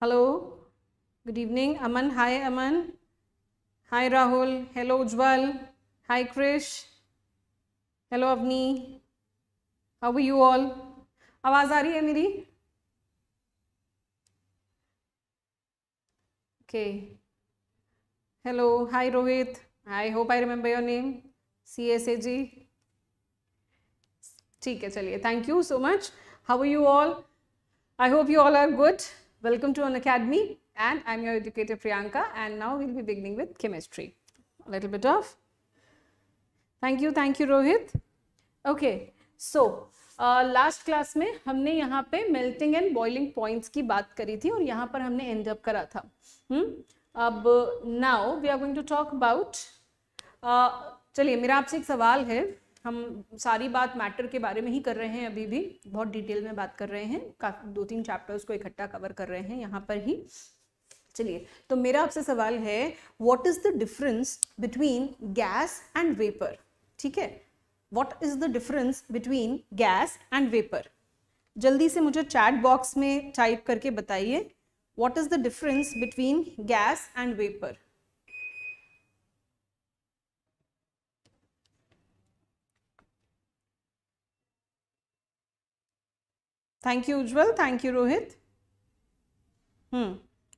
hello good evening aman hi aman hi rahul hello ujwal hi krish hello avni how are you all आवाज आ रही है मेरी okay hello hi Rohit I hope I remember your name C S A G ठीक है चलिए thank you so much how are you all I hope you all are good Welcome to an academy and I'm your educator Priyanka and now we'll be beginning with chemistry. A little bit of. Thank you, thank you Rohit. Okay, so last uh, class में हमने यहाँ पे melting and boiling points की बात करी थी और यहाँ पर हमने एंड अप करा था हुँ? अब now we are going to talk about चलिए मेरा आपसे एक सवाल है हम सारी बात मैटर के बारे में ही कर रहे हैं अभी भी बहुत डिटेल में बात कर रहे हैं काफ़ी दो तीन चैप्टर्स को इकट्ठा कवर कर रहे हैं यहाँ पर ही चलिए तो मेरा आपसे सवाल है what is the difference between gas and vapour ठीक है what is the difference between gas and vapour जल्दी से मुझे चैट बॉक्स में टाइप करके बताइए what is the difference between gas and vapour thank you Ujjwal thank you Rohit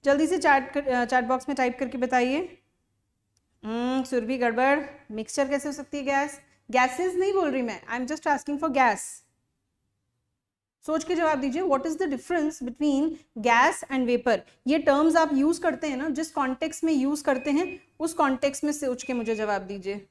जल्दी से चैट चैट बॉक्स में टाइप करके बताइए hmm, सुरभि गड़बड़ मिक्सचर कैसे हो सकती है गैस गैसेस नहीं बोल रही मैं I am just asking for guess सोच के जवाब दीजिए what is the difference between gas and vapour ये टर्म्स आप यूज करते हैं ना जिस कॉन्टेक्स्ट में यूज करते हैं उस कॉन्टेक्स्ट में सोच के मुझे जवाब दीजिए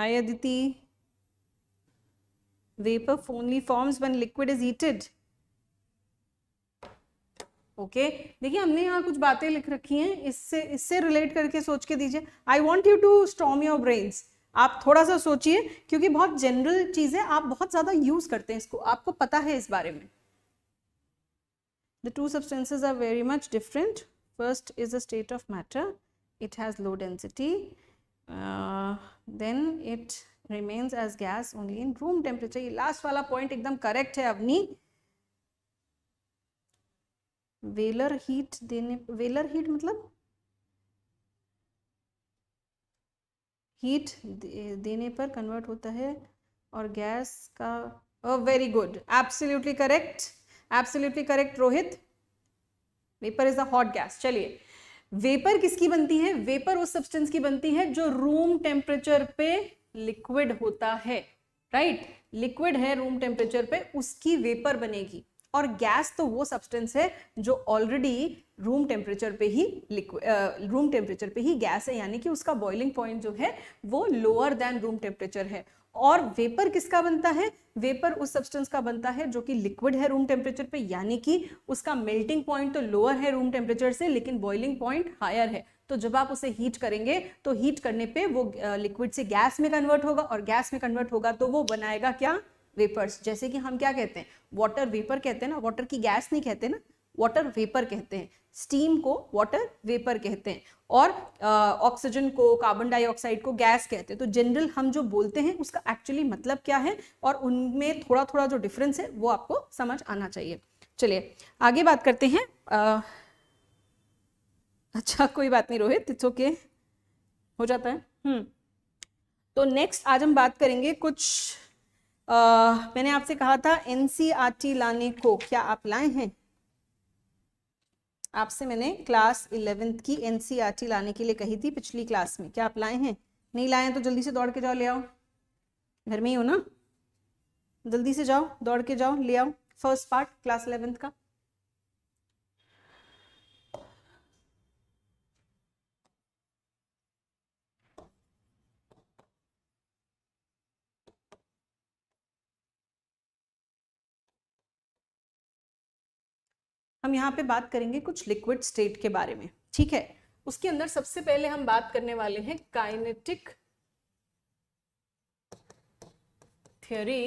Hi Aditi. Vapor only forms when liquid is heated. Okay देखिए हमने यहाँ कुछ बातें लिख रखी हैं इससे इससे रिलेट करके सोच के दीजिए I want you to storm your brains आप थोड़ा सा सोचिए क्योंकि बहुत जनरल चीज़ है आप बहुत ज़्यादा यूज़ करते हैं इसको आपको पता है इस बारे में the two substances are very much different first is the state of matter it has low density then it remains as gas only in room temperature ये लास्ट वाला पॉइंट एकदम करेक्ट है अपनी वेलर हीट देने वेलर हीट मतलब heat देने पर कन्वर्ट होता है और गैस का very good absolutely correct absolutely correct Rohit vapour is a hot gas चलिए वेपर किसकी बनती है वेपर उस सब्सटेंस की बनती है जो रूम टेम्परेचर पे लिक्विड होता है राइट right? लिक्विड है रूम टेम्परेचर पे उसकी वेपर बनेगी और गैस तो वो सब्सटेंस है जो ऑलरेडी रूम टेम्परेचर पे ही लिक्विड रूम टेम्परेचर पे ही गैस है यानी कि उसका बॉइलिंग पॉइंट जो है वो लोअर देन रूम टेम्परेचर है और वेपर किसका बनता है वेपर उस सब्सटेंस का बनता है जो कि लिक्विड है रूम टेम्परेचर पे यानी कि उसका मेल्टिंग पॉइंट तो लोअर है रूम टेम्परेचर से लेकिन बॉइलिंग पॉइंट हायर है तो जब आप उसे हीट करेंगे तो हीट करने पे वो लिक्विड से गैस में कन्वर्ट होगा और गैस में कन्वर्ट होगा तो वो बनाएगा क्या वेपर्स जैसे कि हम क्या कहते हैं वाटर वेपर कहते हैं ना वाटर की गैस नहीं कहते ना वाटर वेपर कहते हैं स्टीम को वाटर वेपर कहते हैं और ऑक्सीजन को कार्बन डाइऑक्साइड को गैस कहते हैं तो जनरल हम जो बोलते हैं उसका एक्चुअली मतलब क्या है और उनमें थोड़ा थोड़ा जो डिफरेंस है वो आपको समझ आना चाहिए चलिए आगे बात करते हैं uh, अच्छा कोई बात नहीं रोहित इट्स ओके हो जाता है हम्म तो नेक्स्ट आज हम बात करेंगे कुछ uh, मैंने आपसे कहा था एनसीईआरटी e लाने को क्या आप लाए हैं आपसे मैंने क्लास इलेवेंथ की एनसीईआरटी e लाने के लिए कही थी पिछली क्लास में क्या आप लाए हैं नहीं लाए हैं तो जल्दी से दौड़ के जाओ ले आओ घर में ही हो ना जल्दी से जाओ दौड़ के जाओ ले आओ फर्स्ट पार्ट क्लास इलेवेंथ का हम यहाँ पे बात करेंगे कुछ लिक्विड स्टेट के बारे में ठीक है उसके अंदर सबसे पहले हम बात करने वाले हैं काइनेटिक थियोरी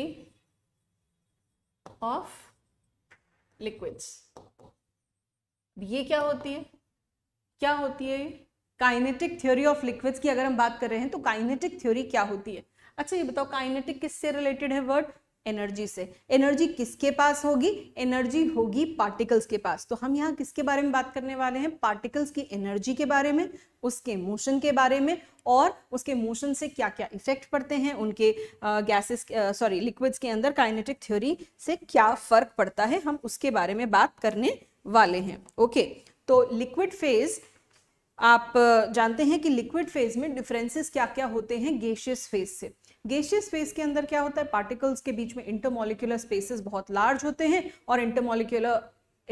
ऑफ लिक्विड्स ये क्या होती है क्या होती है काइनेटिक थ्योरी ऑफ लिक्विड्स की अगर हम बात कर रहे हैं तो काइनेटिक थ्योरी क्या होती है अच्छा ये बताओ काइनेटिक किससे रिलेटेड है वर्ड एनर्जी से एनर्जी किसके पास होगी एनर्जी होगी पार्टिकल्स के पास तो हम यहाँ किसके बारे में बात करने वाले हैं पार्टिकल्स की एनर्जी के बारे में उसके मोशन के बारे में और उसके मोशन से क्या क्या इफेक्ट पड़ते हैं उनके गैसेस सॉरी लिक्विड्स के अंदर काइनेटिक थ्योरी से क्या फर्क पड़ता है हम उसके बारे में बात करने वाले हैं ओके तो लिक्विड फेज आप जानते हैं कि लिक्विड फेज में डिफरेंसेस क्या क्या होते हैं गेशियस फेज से गेशियस फेस के अंदर क्या होता है पार्टिकल्स के बीच में इंटरमोलिकुलर स्पेसेस बहुत लार्ज होते हैं और इंटरमोलिकुलर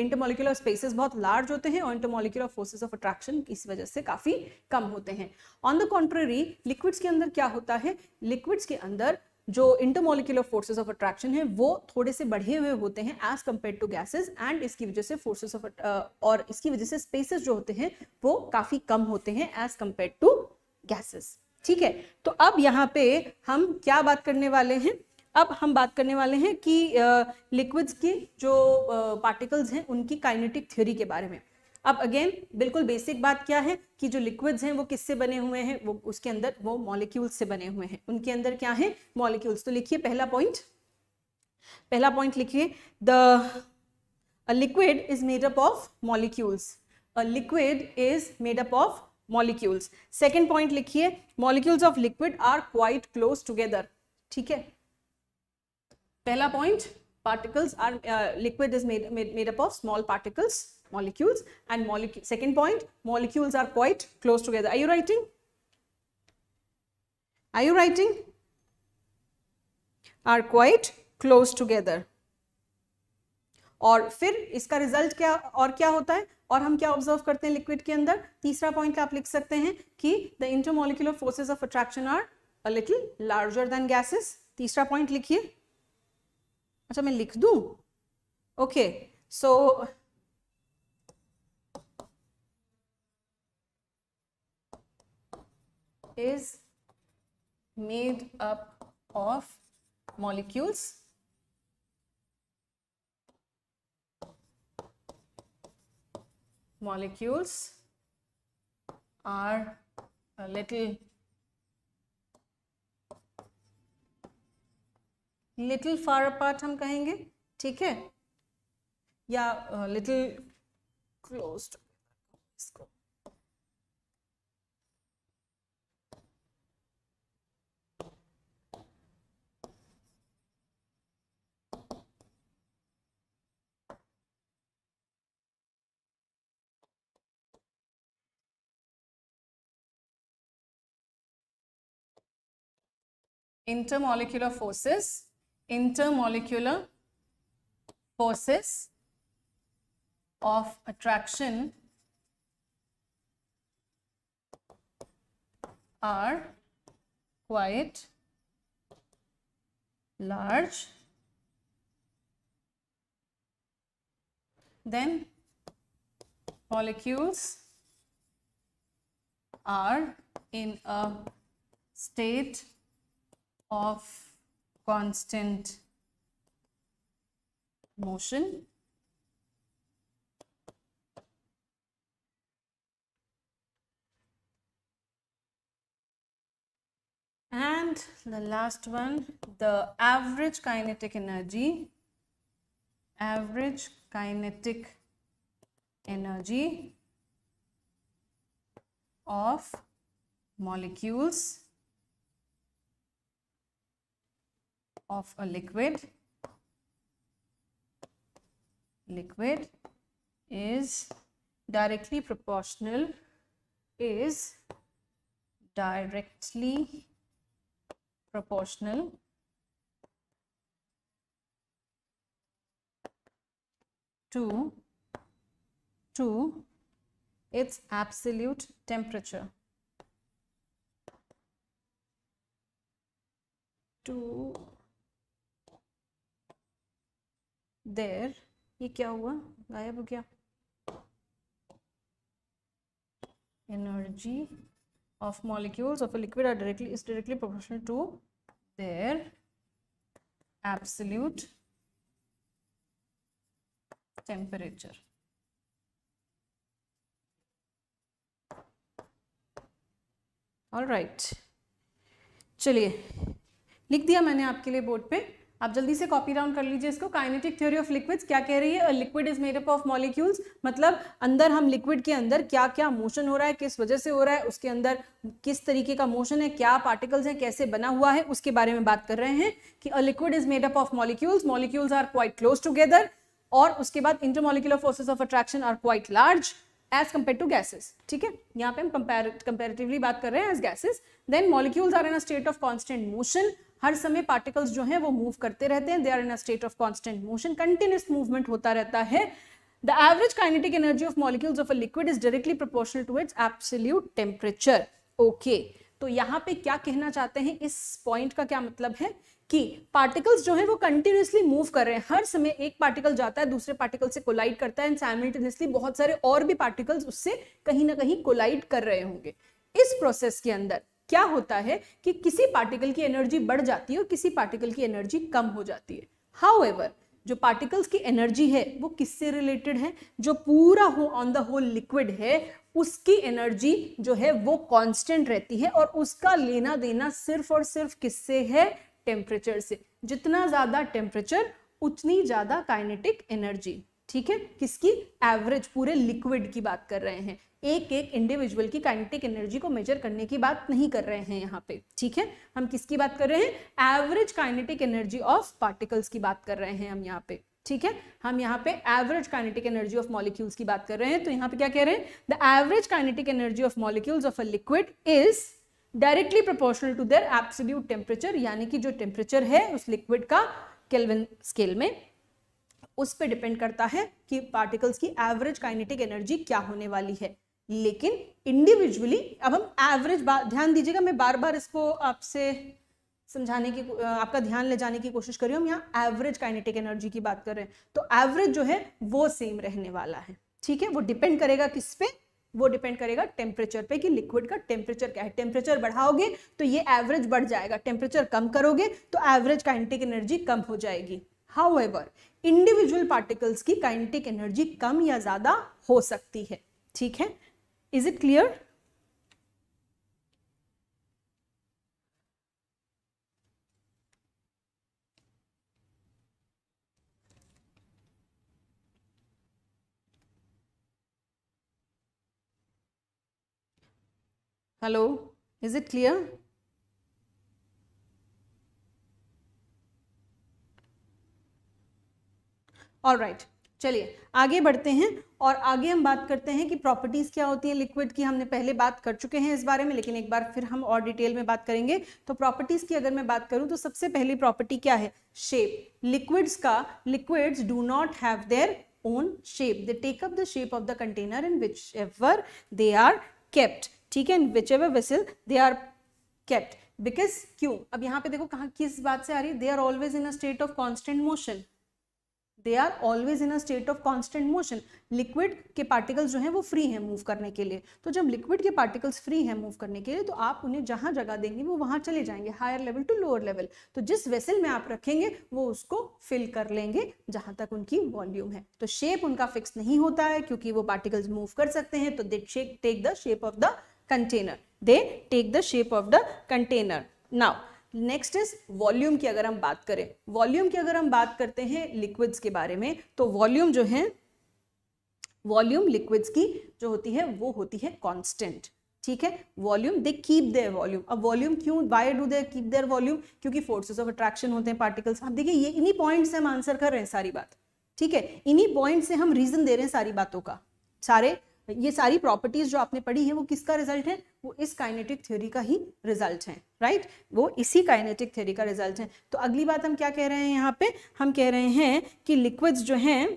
इंटरमोलिकुलर स्पेसेस बहुत लार्ज होते हैं और इंटरमोलिकुलर फोर्सेस ऑफ अट्रैक्शन इस वजह से काफ़ी कम होते हैं ऑन द कॉन्ट्ररी लिक्विड्स के अंदर क्या होता है लिक्विड्स के अंदर जो इंटरमोलिकुलर फोर्सेस ऑफ अट्रैक्शन है वो थोड़े से बढ़े हुए होते हैं as compare to gases and इसकी वजह से फोर्सेज ऑफ और इसकी वजह से स्पेसेस जो होते हैं वो काफ़ी कम होते हैं एज कम्पेयर टू गैसेज ठीक है तो अब यहाँ पे हम क्या बात करने वाले हैं अब हम बात करने वाले हैं कि लिक्विड्स की जो पार्टिकल्स हैं उनकी काइनेटिक थ्योरी के बारे में अब अगेन बिल्कुल बेसिक बात क्या है कि जो लिक्विड्स हैं वो किससे बने हुए हैं वो उसके अंदर वो मॉलिक्यूल्स से बने हुए हैं उनके अंदर क्या है मॉलिक्यूल्स तो लिखिए पहला पॉइंट पहला पॉइंट लिखिए the liquid is made up of molecules liquid is made up of molecules. Second point लिखिए molecules of liquid are quite close together. ठीक है point, particles are uh, liquid is made, made made up of small particles molecules and molecule second point molecules are quite close together are you writing are you writing are quite close together और फिर इसका result क्या और क्या होता है और हम क्या ऑब्जर्व करते हैं लिक्विड के अंदर तीसरा पॉइंट आप लिख सकते हैं कि the intermolecular forces of attraction are a little larger than gases तीसरा पॉइंट लिखिए अच्छा मैं लिख दू okay so is made up of molecules molecules are a little little far apart हम कहेंगे ठीक है या लिटिल uh, क्लोज इसको intermolecular forces, intermolecular forces of attraction are quite large. Then molecules are in a state of constant motion and the last one the average kinetic energy average kinetic energy of molecules of a liquid liquid is directly proportional is directly proportional to to its absolute temperature to their ये क्या हुआ गायब हो गया energy of molecules of a liquid are directly is directly proportional to their absolute temperature all right चलिए लिख दिया मैंने आपके लिए बोर्ड पे आप जल्दी से कॉपी डाउन कर लीजिए इसको काइनेटिक थ्योरी ऑफ लिक्विड्स क्या कह रही है a liquid is made up of molecules मतलब अंदर हम लिक्विड के अंदर क्या क्या मोशन हो रहा है किस वजह से हो रहा है उसके अंदर किस तरीके का मोशन है क्या पार्टिकल्स हैं कैसे बना हुआ है उसके बारे में बात कर रहे हैं कि a liquid is made up of molecules molecules are quite close together और उसके बाद intermolecular forces of attraction are quite large as compare to gases ठीक है यहाँ पे हम कंपेरेटिवली बात कर रहे हैं as gases then molecules are in a state of constant motion हर समय पार्टिकल्स जो हैं वो मूव करते रहते हैं they are in a state of constant motion continuous movement होता रहता है the average kinetic energy of molecules of a liquid is directly proportional to its absolute temperature okay तो यहाँ पे क्या कहना चाहते हैं इस पॉइंट का क्या मतलब है कि पार्टिकल्स जो है वो कंटिन्यूसली मूव कर रहे हैं हर समय एक पार्टिकल जाता है दूसरे पार्टिकल से कोलाइड करता है एंड साइमल्टेनियसली बहुत सारे और भी पार्टिकल्स उससे कहीं ना कहीं कोलाइड कर रहे होंगे इस प्रोसेस के अंदर क्या होता है कि किसी पार्टिकल की एनर्जी बढ़ जाती है और किसी पार्टिकल की एनर्जी कम हो जाती है हाउ जो पार्टिकल्स की एनर्जी है वो किससे रिलेटेड है जो पूरा हो ऑन द होल लिक्विड है उसकी एनर्जी जो है वो कांस्टेंट रहती है और उसका लेना देना सिर्फ और सिर्फ किससे है टेम्परेचर से जितना ज़्यादा टेम्परेचर उतनी ज़्यादा काइनेटिक एनर्जी ठीक है किसकी एवरेज पूरे लिक्विड की बात कर रहे हैं एक एक इंडिविजुअल की काइनेटिक एनर्जी को मेजर करने की बात नहीं कर रहे हैं यहाँ पे ठीक है हम किसकी बात कर रहे हैं average kinetic energy of particles की बात कर रहे हैं हम यहाँ पे ठीक है हम यहाँ पे average kinetic energy of molecules की बात कर रहे हैं तो यहाँ पे क्या कह रहे हैं the average kinetic energy of molecules of a liquid is directly proportional to their absolute temperature यानी कि जो टेम्परेचर है उस लिक्विड का केल्विन स्केल में उस पर डिपेंड करता है कि पार्टिकल्स की एवरेज काइनेटिक एनर्जी क्या होने वाली है लेकिन इंडिविजुअली अब हम एवरेज ध्यान दीजिएगा मैं बार बार इसको आपसे समझाने की आपका ध्यान ले जाने की कोशिश हूँ हम यहाँ एवरेज काइनेटिक एनर्जी की बात कर रहे हैं तो एवरेज जो है वो सेम रहने वाला है ठीक है वो डिपेंड करेगा किस पे वो डिपेंड करेगा टेम्परेचर पे कि लिक्विड का टेम्परेचर क्या है टेम्परेचर बढ़ाओगे तो ये एवरेज बढ़ जाएगा टेम्परेचर कम करोगे तो एवरेज काइनेटिक एनर्जी कम हो जाएगी हाउ एवर इंडिविजुअल पार्टिकल्स की काइनेटिक एनर्जी कम या ज़्यादा हो सकती है ठीक है is it clear Hello, is it clear? All right चलिए आगे बढ़ते हैं और आगे हम बात करते हैं कि प्रॉपर्टीज़ क्या होती हैं लिक्विड की हमने पहले बात कर चुके हैं इस बारे में लेकिन एक बार फिर हम और डिटेल में बात करेंगे तो प्रॉपर्टीज़ की अगर मैं बात करूं तो सबसे पहली प्रॉपर्टी क्या है शेप लिक्विड्स का liquids do not have their own shape they take up the shape of the container in whichever they are kept ठीक है in whichever vessel they are kept because क्यों अब यहाँ पे देखो कहा किस बात से आ रही है they are always in a state of constant motion they are always in a state of constant motion liquid के पार्टिकल्स जो हैं वो फ्री हैं मूव करने के लिए तो जब लिक्विड के पार्टिकल्स फ्री हैं मूव करने के लिए तो आप उन्हें जहाँ जगह देंगे वो वहाँ चले जाएंगे higher level to lower level तो जिस वेसल में आप रखेंगे वो उसको फिल कर लेंगे जहाँ तक उनकी वॉल्यूम है तो शेप उनका फिक्स नहीं होता है क्योंकि वो पार्टिकल्स मूव कर सकते हैं तो they take the shape of the container they take the shape of the container now next is volume की अगर हम बात करें वॉल्यूम की अगर हम बात करते हैं लिक्विड्स के बारे में तो वॉल्यूम जो है वॉल्यूम लिक्विड्स की जो होती है वो होती है कॉन्स्टेंट ठीक है volume they keep their volume अब वॉल्यूम क्यों why do their keep their volume क्योंकि फोर्सेस ऑफ अट्रैक्शन होते हैं पार्टिकल्स आप देखिए ये इन्हीं पॉइंट से हम आंसर कर रहे हैं सारी बात ठीक है इन्हीं पॉइंट से हम रीजन दे रहे हैं सारी बातों का सारे ये सारी प्रॉपर्टीज जो आपने पढ़ी है वो किसका रिजल्ट है वो इस काइनेटिक थ्योरी का ही रिजल्ट है राइट right? वो इसी काइनेटिक थ्योरी का रिजल्ट है तो अगली बात हम क्या कह रहे हैं यहाँ पे हम कह रहे हैं कि लिक्विड्स जो हैं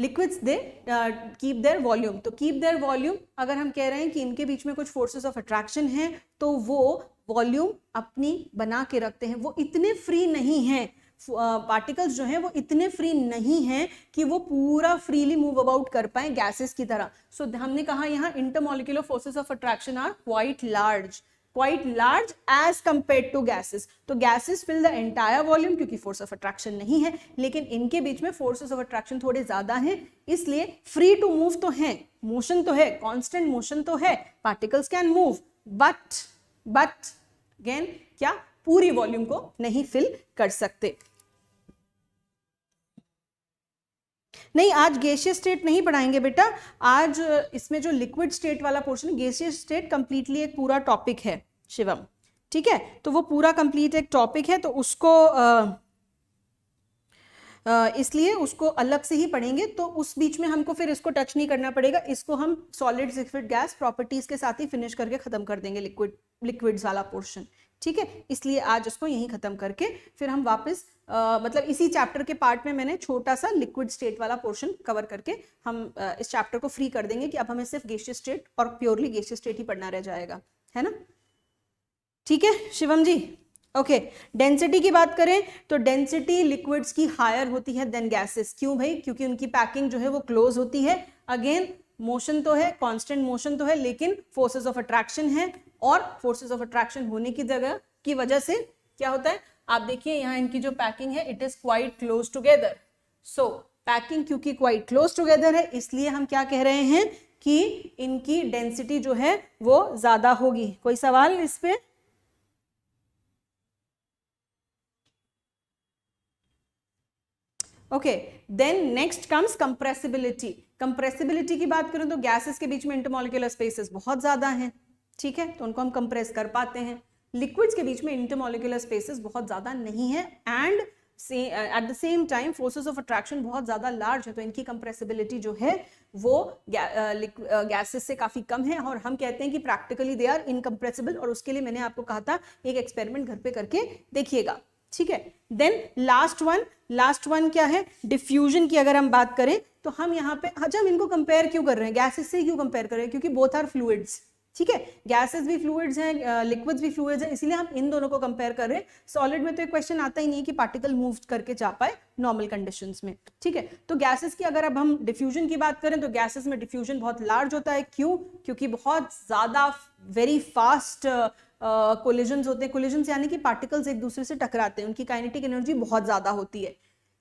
liquids they keep their volume तो कीप देयर वॉल्यूम अगर हम कह रहे हैं कि इनके बीच में कुछ फोर्सेस ऑफ अट्रैक्शन हैं तो वो वॉल्यूम अपनी बना के रखते हैं वो इतने फ्री नहीं हैं पार्टिकल्स जो हैं वो इतने फ्री नहीं हैं कि वो पूरा फ्रीली मूव अबाउट कर पाए गैसेस की तरह सो so, हमने कहा यहाँ intermolecular forces of attraction are quite large quite large as compare to gases तो gases fill the entire volume क्योंकि फोर्स ऑफ अट्रैक्शन नहीं है लेकिन इनके बीच में फोर्सेस ऑफ अट्रैक्शन थोड़े ज्यादा हैं इसलिए फ्री टू मूव तो है मोशन तो है कॉन्स्टेंट मोशन तो है particles can move but but again क्या पूरी वॉल्यूम को नहीं फिल कर सकते नहीं आज गैसियस स्टेट नहीं पढ़ाएंगे बेटा आज इसमें जो लिक्विड स्टेट वाला पोर्शन गैसियस स्टेट कंप्लीटली एक पूरा टॉपिक है शिवम ठीक है तो वो पूरा कंप्लीट एक टॉपिक है तो उसको आ, इसलिए उसको अलग से ही पढ़ेंगे तो उस बीच में हमको फिर इसको टच नहीं करना पड़ेगा इसको हम सॉलिड लिक्विड गैस प्रॉपर्टीज के साथ ही फिनिश करके खत्म कर देंगे लिक्विड लिक्विड वाला पोर्शन ठीक है इसलिए आज उसको यहीं खत्म करके फिर हम वापस आ, मतलब इसी चैप्टर के पार्ट में मैंने छोटा सा लिक्विड स्टेट वाला पोर्शन कवर करके हम आ, इस चैप्टर को फ्री कर देंगे कि अब हमें सिर्फ गेशियस स्टेट और प्योरली गेशियस स्टेट ही पढ़ना रह जाएगा है ना ठीक है Shivam ji okay okay. Density की बात करें तो डेंसिटी लिक्विड्स की हायर होती है देन गैसेस क्यों भाई क्योंकि उनकी पैकिंग जो है वो क्लोज होती है अगेन मोशन तो है कांस्टेंट मोशन तो है लेकिन फोर्सेस ऑफ अट्रैक्शन है और फोर्सेस ऑफ अट्रैक्शन होने की जगह की वजह से क्या होता है आप देखिए यहाँ इनकी जो पैकिंग है it is quite close together so packing क्योंकि क्वाइट क्लोज टूगेदर है इसलिए हम क्या कह रहे हैं कि इनकी डेंसिटी जो है वो ज्यादा होगी कोई सवाल इस पे okay then next comes compressibility compressibility की बात करूं तो गैसेस के बीच में इंटरमोलिकुलर स्पेसेस बहुत ज्यादा हैं ठीक है तो उनको हम कंप्रेस कर पाते हैं लिक्विड्स के बीच में इंटरमोलिकुलर स्पेसेस बहुत ज़्यादा नहीं है and at the same time forces of attraction बहुत ज़्यादा लार्ज है तो इनकी कंप्रेसिबिलिटी जो है वो गैसेस uh, uh से काफ़ी कम है और हम कहते हैं कि प्रैक्टिकली दे आर इनकम्प्रेसिबल और उसके लिए मैंने आपको कहा था एक एक्सपेरिमेंट घर पे करके देखिएगा ठीक है then last one last one क्या है डिफ्यूजन की अगर हम बात करें तो हम यहाँ पे अच्छा हम इनको कंपेयर क्यों कर रहे हैं गैसेस से क्यों कंपेयर कर रहे हैं क्योंकि बोथ आर फ्लूड्स ठीक है गैसेस भी फ्लूड्स हैं लिक्विड्स भी फ्लूड्स हैं इसलिए हम इन दोनों को कंपेयर कर रहे हैं सॉलिड में तो एक क्वेश्चन आता ही नहीं है कि पार्टिकल मूव करके जा पाए नॉर्मल कंडीशन में ठीक है तो गैसेस की अगर अब हम डिफ्यूजन की बात करें तो गैसेस में डिफ्यूजन बहुत लार्ज होता है क्यों क्योंकि बहुत ज़्यादा वेरी फास्ट कोलिजन होते हैं कोलिजन यानी कि पार्टिकल्स एक दूसरे से टकराते हैं उनकी काइनेटिक एनर्जी बहुत ज़्यादा होती है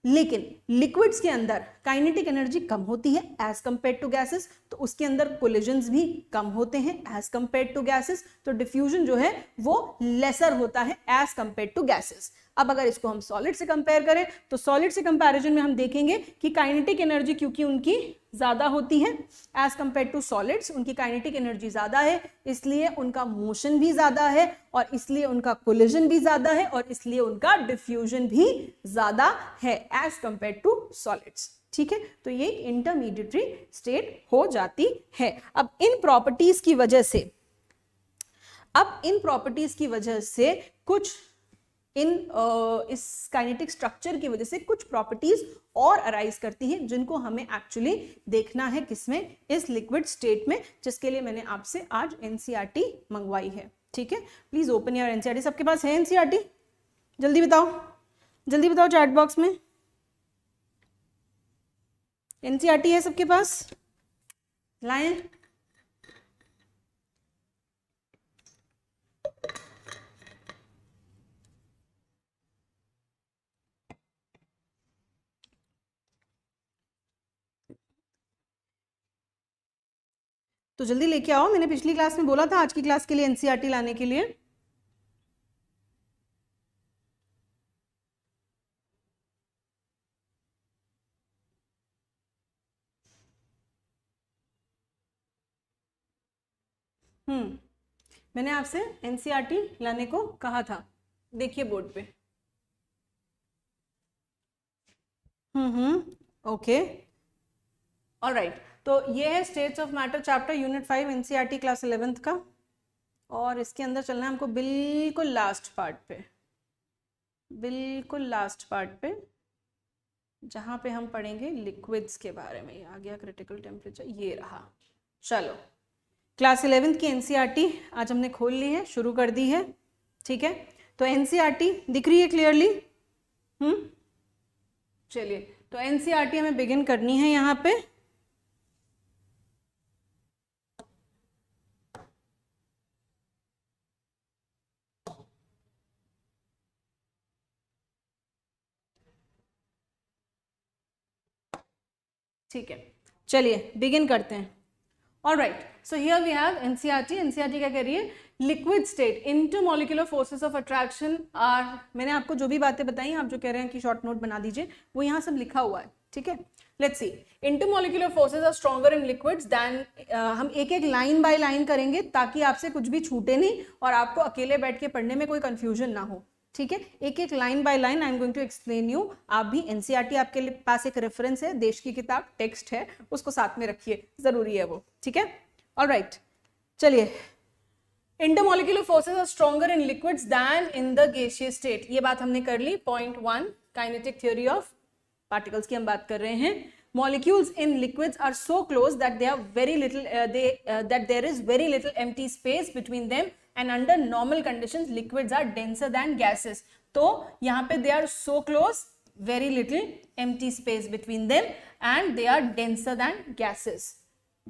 लेकिन लिक्विड्स के अंदर काइनेटिक एनर्जी कम होती है एज कंपेयर टू गैसेस तो उसके अंदर कोलिजन भी कम होते हैं एज कंपेयर टू गैसेस तो डिफ्यूजन जो है वो लेसर होता है एज कंपेयर टू गैसेस अब अगर इसको हम सॉलिड से कंपेयर करें तो सॉलिड से कंपैरिजन में हम देखेंगे कि काइनेटिक एनर्जी क्योंकि उनकी ज़्यादा होती है एज कम्पेयर टू सॉलिड्स उनकी काइनेटिक एनर्जी ज़्यादा है इसलिए उनका मोशन भी ज़्यादा है और इसलिए उनका कोलिजन भी ज़्यादा है और इसलिए उनका डिफ्यूजन भी ज़्यादा है एज कंपेयर टू सॉलिड्स ठीक है तो ये इंटरमीडिएटरी स्टेट हो जाती है अब इन प्रॉपर्टीज़ की वजह से अब इन प्रॉपर्टीज़ की वजह से कुछ इन uh, इस काइनेटिक स्ट्रक्चर की वजह से कुछ प्रॉपर्टीज और अराइज करती हैं जिनको हमें एक्चुअली देखना है किसमें इस लिक्विड स्टेट में जिसके लिए मैंने आपसे आज एनसीईआरटी e मंगवाई है ठीक है प्लीज ओपन योर एनसीईआरटी सबके पास है एनसीईआरटी e जल्दी बताओ जल्दी बताओ चैट बॉक्स में एनसीईआरटी e है सबके पास लाए तो जल्दी लेके आओ मैंने पिछली क्लास में बोला था आज की क्लास के लिए एनसीईआरटी e लाने के लिए हम्म मैंने आपसे एनसीईआरटी e लाने को कहा था देखिए बोर्ड पे hmm hmm okay alright right तो ये है states of matter chapter unit five NCERT class eleventh का और इसके अंदर चलना है हमको बिल्कुल लास्ट पार्ट पे बिल्कुल लास्ट पार्ट पे जहाँ पे हम पढ़ेंगे लिक्विड्स के बारे में आ गया क्रिटिकल टेम्परेचर ये रहा चलो क्लास इलेवेंथ की एनसीईआरटी e आज हमने खोल ली है शुरू कर दी है ठीक है तो टी e दिख रही है क्लियरली हम्म? चलिए तो टी e हमें बिगिन करनी है यहाँ पे ठीक है चलिए बिगिन करते हैं और right so here we have NCERT NCERT क्या कह रही है liquid state intermolecular forces of attraction are मैंने आपको जो भी बातें बताई आप जो कह रहे हैं कि शॉर्ट नोट बना दीजिए वो यहाँ सब लिखा हुआ है ठीक है let's see intermolecular forces are stronger in liquids than हम एक एक लाइन बाय लाइन करेंगे ताकि आपसे कुछ भी छूटे नहीं और आपको अकेले बैठ के पढ़ने में कोई कंफ्यूजन ना हो ठीक है एक एक line by line I am going to explain you आप भी एनसीईआरटी e आपके पास एक रेफरेंस है देश की किताब टेक्स्ट है उसको साथ में रखिए जरूरी है वो ठीक है ऑल राइट चलिए intermolecular forces are stronger in liquids than in the gaseous state ये बात हमने कर ली point one kinetic theory of particles की हम बात कर रहे हैं molecules in liquids are so close that they are very little they that there is very little very space between them and under normal condition liquid are denser than gases तो यहाँ पे they are so close very little empty space between them and they are denser than gases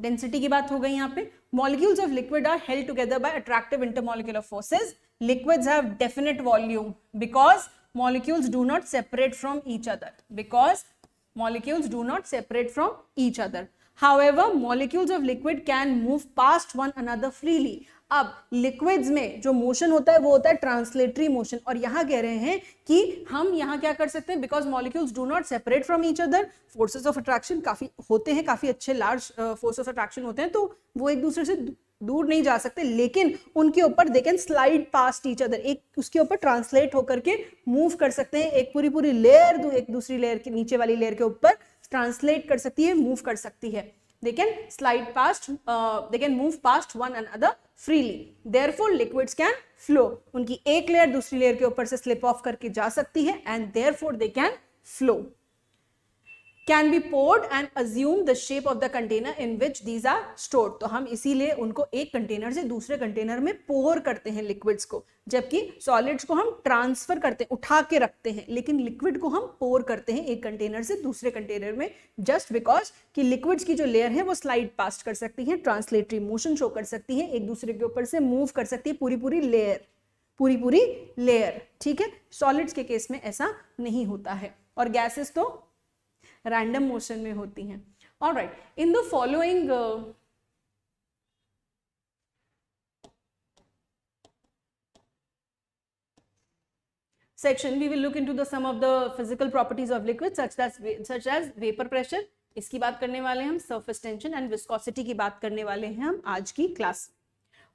density की बात हो गई यहाँ पे molecules of liquid are held together by attractive intermolecular forces liquids have definite volume because molecules do not separate from each other because molecules do not separate from each other however molecules of liquid can move past one another freely अब liquids में जो motion होता है वो होता है translatory motion और यहां कह रहे हैं कि हम यहां क्या कर सकते हैं because molecules do not separate from each other forces of attraction काफी होते हैं काफी अच्छे लार्ज फोर्स ऑफ अट्रैक्शन होते हैं तो वो एक दूसरे से दूर नहीं जा सकते लेकिन उनके ऊपर they can slide past each other एक उसके ऊपर ट्रांसलेट होकर के मूव कर सकते हैं एक पूरी पूरी लेयर एक दूसरी लेयर के नीचे वाली लेयर के ऊपर ट्रांसलेट कर सकती है मूव कर सकती है they can slide past they can move past one and other freely for liquids can flow उनकी एक लेयर दूसरी लेयर के ऊपर से स्लिप ऑफ करके जा सकती है and therefore they can flow can be poured and assume the shape of the container in which these are stored तो हम इसीलिए उनको एक कंटेनर से दूसरे कंटेनर में पोर करते हैं लिक्विड्स को जबकि सॉलिड्स को हम ट्रांसफर करते हैं उठा के रखते हैं लेकिन लिक्विड को हम पोर करते हैं एक कंटेनर से दूसरे कंटेनर में जस्ट बिकॉज कि लिक्विड्स की जो लेयर है वो स्लाइड पास्ट कर सकती है ट्रांसलेटरी मोशन शो कर सकती है एक दूसरे के ऊपर से मूव कर सकती है पूरी पूरी लेयर पूरी पूरी लेयर ठीक है सॉलिड्स के केस में ऐसा नहीं होता है और गैसेस तो रैंडम मोशन में होती हैं और right in the following section we will look in the some of the physical properties of liquid such such as vapour pressure इसकी बात करने वाले हैं हम सर्फेस टेंशन एंड विस्कोसिटी की बात करने वाले हैं हम आज की क्लास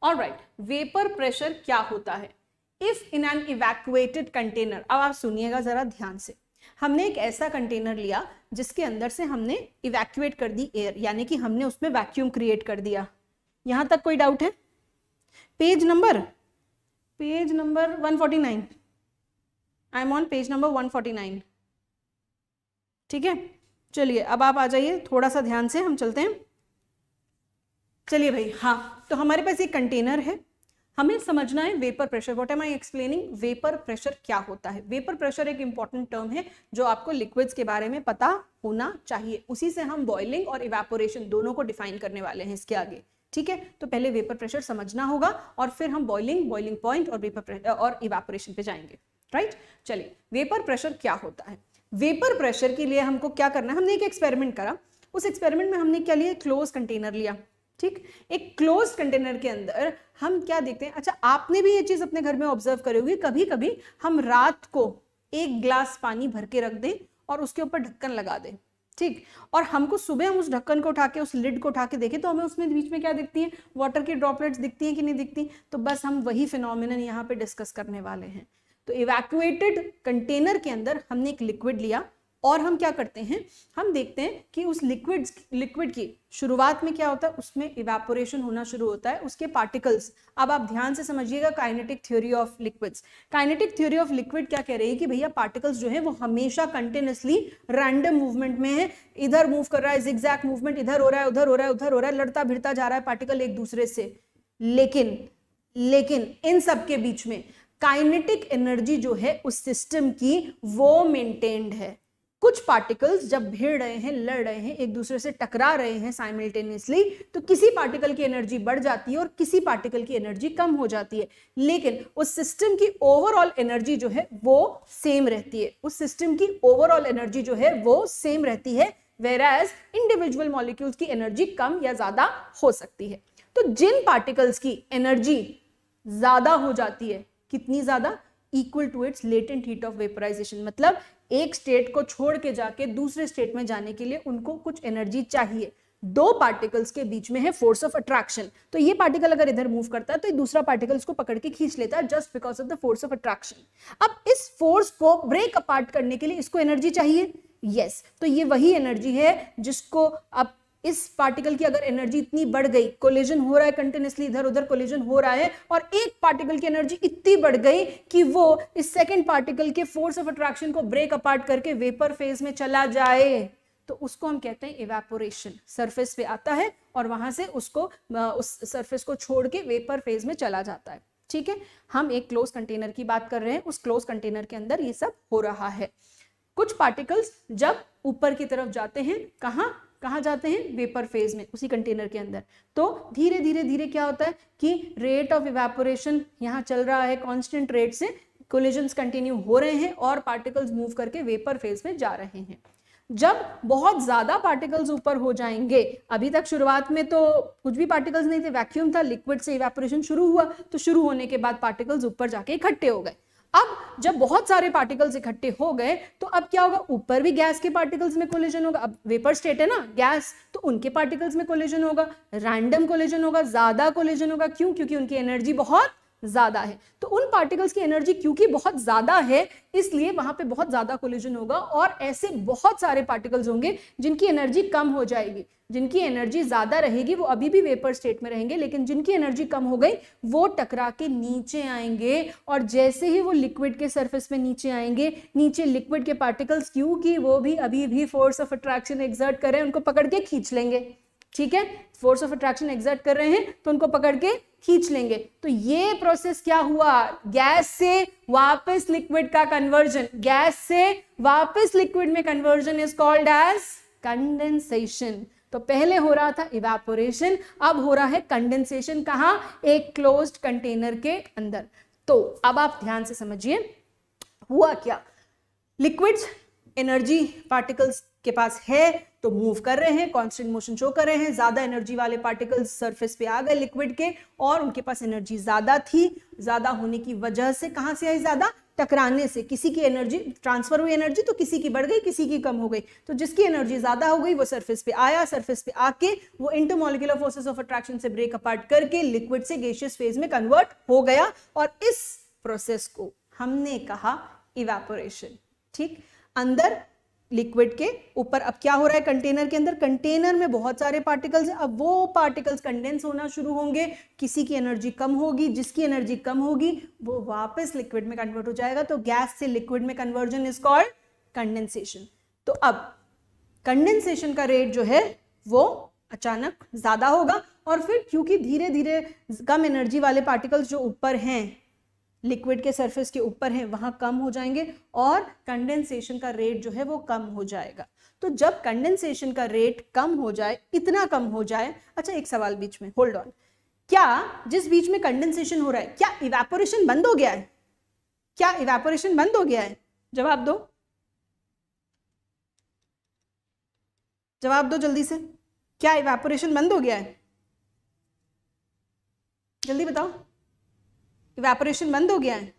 और राइट वेपर प्रेशर क्या होता है if in an evacuated container अब आप सुनिएगा जरा ध्यान से हमने एक ऐसा कंटेनर लिया जिसके अंदर से हमने इवैक्यूएट कर दी एयर यानी कि हमने उसमें वैक्यूम क्रिएट कर दिया यहां तक कोई डाउट है page number page number 149 I am on page number 149 ठीक है चलिए अब आप आ जाइए थोड़ा सा ध्यान से हम चलते हैं चलिए भाई हाँ तो हमारे पास एक कंटेनर है हमें समझना है vapour pressure what am I explaining vapour pressure क्या होता है वेपर प्रेशर एक इंपॉर्टेंट टर्म है जो आपको लिक्विड्स के बारे में पता होना चाहिए उसी से हम बॉइलिंग और इवेपोरेशन दोनों को डिफाइन करने वाले हैं इसके आगे ठीक है तो पहले वेपर प्रेशर समझना होगा और फिर हम बॉइलिंग बॉइलिंग पॉइंट और वेपर और इवेपोरेशन पे जाएंगे राइट चलिए वेपर प्रेशर क्या होता है वेपर प्रेशर के लिए हमको क्या करना है हमने एक एक्सपेरिमेंट करा उस एक्सपेरिमेंट में हमने क्या लिया क्लोज कंटेनर लिया ठीक एक क्लोज कंटेनर के अंदर हम क्या देखते हैं अच्छा आपने भी ये चीज़ अपने घर में ऑब्जर्व करी होगी कभी कभी हम रात को एक ग्लास पानी भर के रख दें और उसके ऊपर ढक्कन लगा दें ठीक और हमको सुबह हम उस ढक्कन को उठा के उस लिड को उठा के देखें तो हमें उसमें बीच में क्या दिखती है वाटर की ड्रॉपलेट्स दिखती हैं कि नहीं दिखती तो बस हम वही फिनोमिन यहाँ पे डिस्कस करने वाले हैं तो इवैक्यूएटेड कंटेनर के अंदर हमने एक लिक्विड लिया और हम क्या करते हैं हम देखते हैं कि उस लिक्विड लिक्विड की शुरुआत में क्या होता है उसमें इवेपोरेशन होना शुरू होता है उसके पार्टिकल्स अब आप ध्यान से समझिएगा kinetic theory of liquids kinetic theory of liquid क्या कह रही है कि भैया पार्टिकल्स जो है वो हमेशा कंटिन्यूसली रैंडम मूवमेंट में है इधर मूव कर रहा है जिग्जैक्ट मूवमेंट इधर हो रहा है उधर हो रहा है उधर हो रहा है लड़ता भिड़ता जा रहा है पार्टिकल एक दूसरे से लेकिन लेकिन इन सबके बीच में काइनेटिक एनर्जी जो है उस सिस्टम की वो मेंटेन्ड है कुछ पार्टिकल्स जब भिड़ रहे हैं लड़ रहे हैं एक दूसरे से टकरा रहे हैं साइमल्टेनियसली तो किसी पार्टिकल की एनर्जी बढ़ जाती है और किसी पार्टिकल की एनर्जी कम हो जाती है लेकिन उस सिस्टम की ओवरऑल एनर्जी जो है वो सेम रहती है उस सिस्टम की ओवरऑल एनर्जी जो है वो सेम रहती है वेर एज इंडिविजुअल मॉलिक्यूल्स की एनर्जी कम या ज़्यादा हो सकती है तो जिन पार्टिकल्स की एनर्जी ज़्यादा हो जाती है कितनी ज़्यादा equal to its latent heat of vaporisation मतलब एक स्टेट को छोड़ के जाके दूसरे स्टेट में जाने के लिए उनको कुछ एनर्जी चाहिए दो पार्टिकल्स के बीच में है फोर्स ऑफ अट्रैक्शन तो ये पार्टिकल अगर इधर मूव करता है तो दूसरा पार्टिकल उसको पकड़ के खींच लेता है just because of the force of attraction अब इस फोर्स को ब्रेक अपार्ट करने के लिए इसको एनर्जी चाहिए यस yes. तो ये वही एनर्जी है जिसको आप इस पार्टिकल की अगर एनर्जी इतनी बढ़ गई कोलिजन हो रहा है कंटिन्यूसली इधर उधर कोलिजन हो रहा है और एक पार्टिकल की एनर्जी इतनी बढ़ गई कि वो इस सेकेंड पार्टिकल के फोर्स ऑफ अट्रैक्शन को ब्रेक अपार्ट करके वेपर फेज में चला जाए तो उसको हम कहते हैं इवेपोरेशन सरफेस पे आता है और वहां से उसको उस सरफेस को छोड़ के वेपर फेज में चला जाता है ठीक है हम एक क्लोज कंटेनर की बात कर रहे हैं उस क्लोज कंटेनर के अंदर ये सब हो रहा है कुछ पार्टिकल्स जब ऊपर की तरफ जाते हैं कहाँ कहाँ जाते हैं वेपर फेज में उसी कंटेनर के अंदर तो धीरे धीरे धीरे क्या होता है कि रेट ऑफ इवेपोरेशन यहाँ चल रहा है कॉन्स्टेंट रेट से कोलिजन्स कंटिन्यू हो रहे हैं और पार्टिकल्स मूव करके वेपर फेज में जा रहे हैं जब बहुत ज़्यादा पार्टिकल्स ऊपर हो जाएंगे अभी तक शुरुआत में तो कुछ भी पार्टिकल्स नहीं थे वैक्यूम था लिक्विड से इवेपोरेशन शुरू हुआ तो शुरू होने के बाद पार्टिकल्स ऊपर जाके इकट्ठे हो गए अब जब बहुत सारे पार्टिकल्स इकट्ठे हो गए तो अब क्या होगा ऊपर भी गैस के पार्टिकल्स में कोलिजन होगा अब वेपर स्टेट है ना गैस तो उनके पार्टिकल्स में कोलिजन होगा रैंडम कोलिजन होगा ज्यादा कोलिजन होगा क्यों क्योंकि उनकी एनर्जी बहुत ज़्यादा है तो उन पार्टिकल्स की एनर्जी क्योंकि बहुत ज़्यादा है इसलिए वहाँ पे बहुत ज़्यादा कोलिजन होगा और ऐसे बहुत सारे पार्टिकल्स होंगे जिनकी एनर्जी कम हो जाएगी जिनकी एनर्जी ज़्यादा रहेगी वो अभी भी वेपर स्टेट में रहेंगे लेकिन जिनकी एनर्जी कम हो गई वो टकरा के नीचे आएंगे और जैसे ही वो लिक्विड के सर्फेस में नीचे आएंगे नीचे लिक्विड के पार्टिकल्स क्योंकि वो भी अभी भी फोर्स ऑफ अट्रैक्शन एग्जर्ट करें उनको पकड़ के खींच लेंगे ठीक है फोर्स ऑफ अट्रैक्शन एग्जर्ट कर रहे हैं तो उनको पकड़ के खींच लेंगे तो ये प्रोसेस क्या हुआ गैस से वापस लिक्विड का कन्वर्जन गैस से वापस लिक्विड में conversion is called as condensation तो पहले हो रहा था इवेपोरेशन अब हो रहा है कंडेंसेशन कहा एक क्लोज्ड कंटेनर के अंदर तो अब आप ध्यान से समझिए हुआ क्या लिक्विड एनर्जी पार्टिकल्स के पास है तो मूव कर रहे हैं कॉन्स्टेंट मोशन शो कर रहे हैं ज्यादा एनर्जी वाले पार्टिकल्स सरफेस पे आ गए लिक्विड के और उनके पास एनर्जी ज्यादा थी ज्यादा होने की वजह से कहां से आई ज्यादा टकराने से किसी की एनर्जी ट्रांसफर हुई एनर्जी तो किसी की बढ़ गई किसी की कम हो गई तो जिसकी एनर्जी ज्यादा हो गई वो सरफेस पे आया सरफेस पे आके वो इंटरमोलिकुलर फोर्सेस ऑफ अट्रैक्शन से ब्रेक अपार्ट करके लिक्विड से गेशियस फेज में कन्वर्ट हो गया और इस प्रोसेस को हमने कहा इवेपोरेशन ठीक अंदर लिक्विड के ऊपर अब क्या हो रहा है कंटेनर के अंदर कंटेनर में बहुत सारे पार्टिकल्स हैं अब वो पार्टिकल्स कंडेंस होना शुरू होंगे किसी की एनर्जी कम होगी जिसकी एनर्जी कम होगी वो वापस लिक्विड में कन्वर्ट हो जाएगा तो गैस से लिक्विड में कन्वर्जन इज कॉल्ड कंडेंसेशन तो अब कंडेंसेशन का रेट जो है वो अचानक ज़्यादा होगा और फिर क्योंकि धीरे धीरे कम एनर्जी वाले पार्टिकल्स जो ऊपर हैं लिक्विड के सरफेस के ऊपर है वहां कम हो जाएंगे और कंडेंसेशन का रेट जो है वो कम हो जाएगा तो जब कंडेंसेशन का रेट कम हो जाए इतना कम हो जाए अच्छा एक सवाल बीच में होल्ड ऑन क्या जिस बीच में कंडेंसेशन हो रहा है क्या इवेपोरेशन बंद हो गया है क्या इवेपोरेशन बंद हो गया है जवाब दो जवाब दो जल्दी से क्या इवेपोरेशन बंद हो गया है जल्दी बताओ वैपोरेशन बंद हो गया है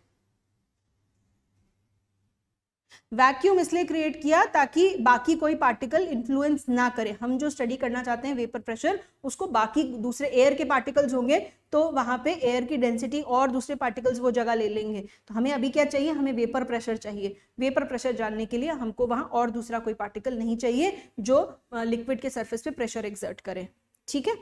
वैक्यूम इसलिए क्रिएट किया ताकि बाकी कोई पार्टिकल इन्फ्लुएंस ना करे हम जो स्टडी करना चाहते हैं वेपर प्रेशर उसको बाकी दूसरे एयर के पार्टिकल्स होंगे तो वहां पे एयर की डेंसिटी और दूसरे पार्टिकल्स वो जगह ले लेंगे तो हमें अभी क्या चाहिए हमें वेपर प्रेशर चाहिए वेपर प्रेशर जानने के लिए हमको वहां और दूसरा कोई पार्टिकल नहीं चाहिए जो लिक्विड के सर्फेस पे प्रेशर एग्जर्ट करे ठीक है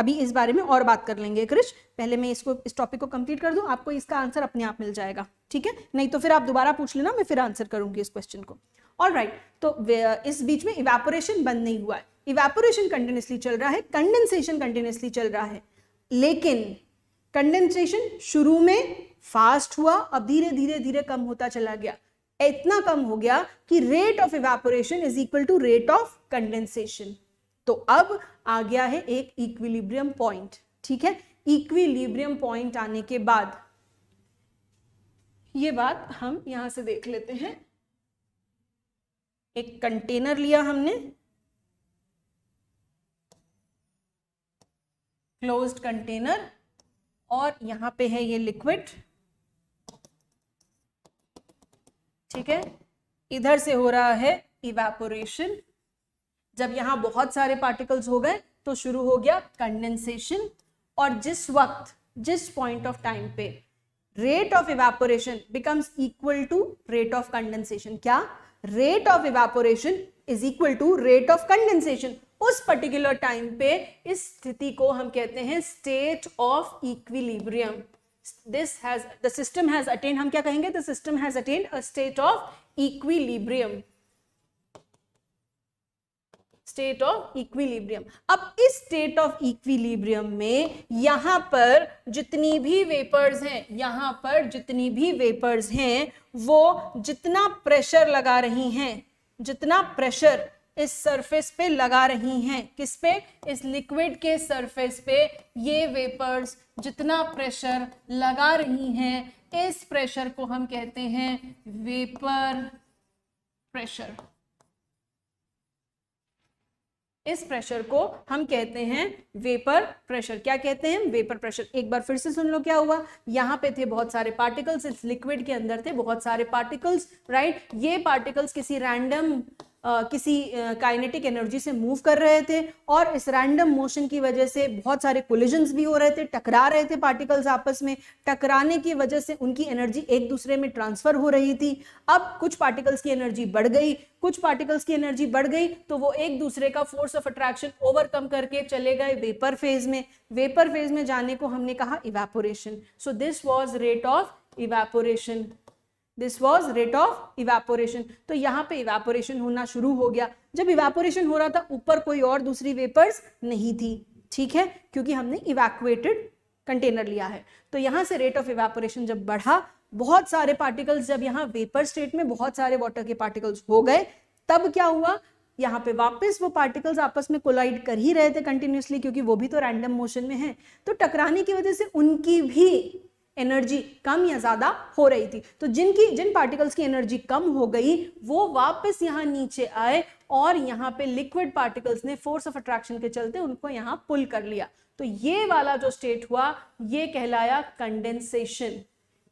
अभी इस बारे में और बात कर लेंगे कृष पहले मैं इसको इस टॉपिक को कंप्लीट कर दूं आपको इसका आंसर अपने आप मिल जाएगा ठीक है नहीं तो फिर आप दोबारा पूछ लेना मैं फिर आंसर करूंगी इस क्वेश्चन को ऑल right, तो इस बीच में इवेपोरेशन बंद नहीं हुआ है इवेपोरेशन कंटिन्यूसली चल रहा है कंडेंसेशन कंटिन्यूसली चल रहा है लेकिन कंडेंसेशन शुरू में फास्ट हुआ अब धीरे धीरे धीरे कम होता चला गया इतना कम हो गया कि rate of evaporation is equal to rate of condensation तो अब आ गया है एक इक्विलिब्रियम पॉइंट ठीक है इक्विलिब्रियम पॉइंट आने के बाद ये बात हम यहां से देख लेते हैं एक कंटेनर लिया हमने क्लोज्ड कंटेनर और यहां पे है ये लिक्विड ठीक है इधर से हो रहा है इवेपोरेशन जब यहाँ बहुत सारे पार्टिकल्स हो गए तो शुरू हो गया कंडेंसेशन और जिस वक्त जिस पॉइंट ऑफ टाइम पे rate of evaporation becomes equal to rate of condensation क्या rate of evaporation is equal to rate of condensation उस पर्टिकुलर टाइम पे इस स्थिति को हम कहते हैं state of equilibrium this has the system has attain हम क्या कहेंगे the system has attain a state of equilibrium state of equilibrium अब इस स्टेट ऑफ इक्विलिब्रियम में यहां पर जितनी भी वेपर्स हैं यहां पर जितनी भी वेपर्स हैं वो जितना प्रेशर लगा रही हैं जितना प्रेशर इस सरफेस पे लगा रही हैं किस पे इस लिक्विड के सरफेस पे ये वेपर्स जितना प्रेशर लगा रही हैं इस प्रेशर को हम कहते हैं वेपर प्रेशर इस प्रेशर को हम कहते हैं वेपर प्रेशर क्या कहते हैं वेपर प्रेशर एक बार फिर से सुन लो क्या हुआ यहाँ पे थे बहुत सारे पार्टिकल्स इस लिक्विड के अंदर थे बहुत सारे पार्टिकल्स राइट ये पार्टिकल्स किसी रैंडम किसी काइनेटिक एनर्जी से मूव कर रहे थे और इस रैंडम मोशन की वजह से बहुत सारे कोलिजन्स भी हो रहे थे टकरा रहे थे पार्टिकल्स आपस में टकराने की वजह से उनकी एनर्जी एक दूसरे में ट्रांसफर हो रही थी अब कुछ पार्टिकल्स की एनर्जी बढ़ गई कुछ पार्टिकल्स की एनर्जी बढ़ गई तो वो एक दूसरे का फोर्स ऑफ अट्रैक्शन ओवरकम करके चले गए वेपर फेज में वेपर फेज में जाने को हमने कहा evaporation so this was rate of evaporation this was rate of evaporation तो यहाँ पे इवेपोरेशन होना शुरू हो गया जब इवेपोरेशन हो रहा था ऊपर कोई और दूसरी वेपर्स नहीं थी ठीक है क्योंकि हमने इवैक्यूएटेड कंटेनर लिया है तो यहाँ से रेट ऑफ इवेपोरेशन जब बढ़ा बहुत सारे पार्टिकल्स जब यहाँ वेपर स्टेट में बहुत सारे वाटर के पार्टिकल्स हो गए तब क्या हुआ यहाँ पे वापस वो पार्टिकल्स आपस में कोलाइड कर ही रहे थे कंटिन्यूसली क्योंकि वो भी तो रैंडम मोशन में है तो टकराने की वजह से उनकी भी एनर्जी कम या ज़्यादा हो रही थी तो जिनकी जिन पार्टिकल्स की एनर्जी कम हो गई वो वापस यहाँ नीचे आए और यहाँ पे लिक्विड पार्टिकल्स ने फोर्स ऑफ अट्रैक्शन के चलते उनको यहाँ पुल कर लिया तो ये वाला जो स्टेट हुआ ये कहलाया कंडेंसेशन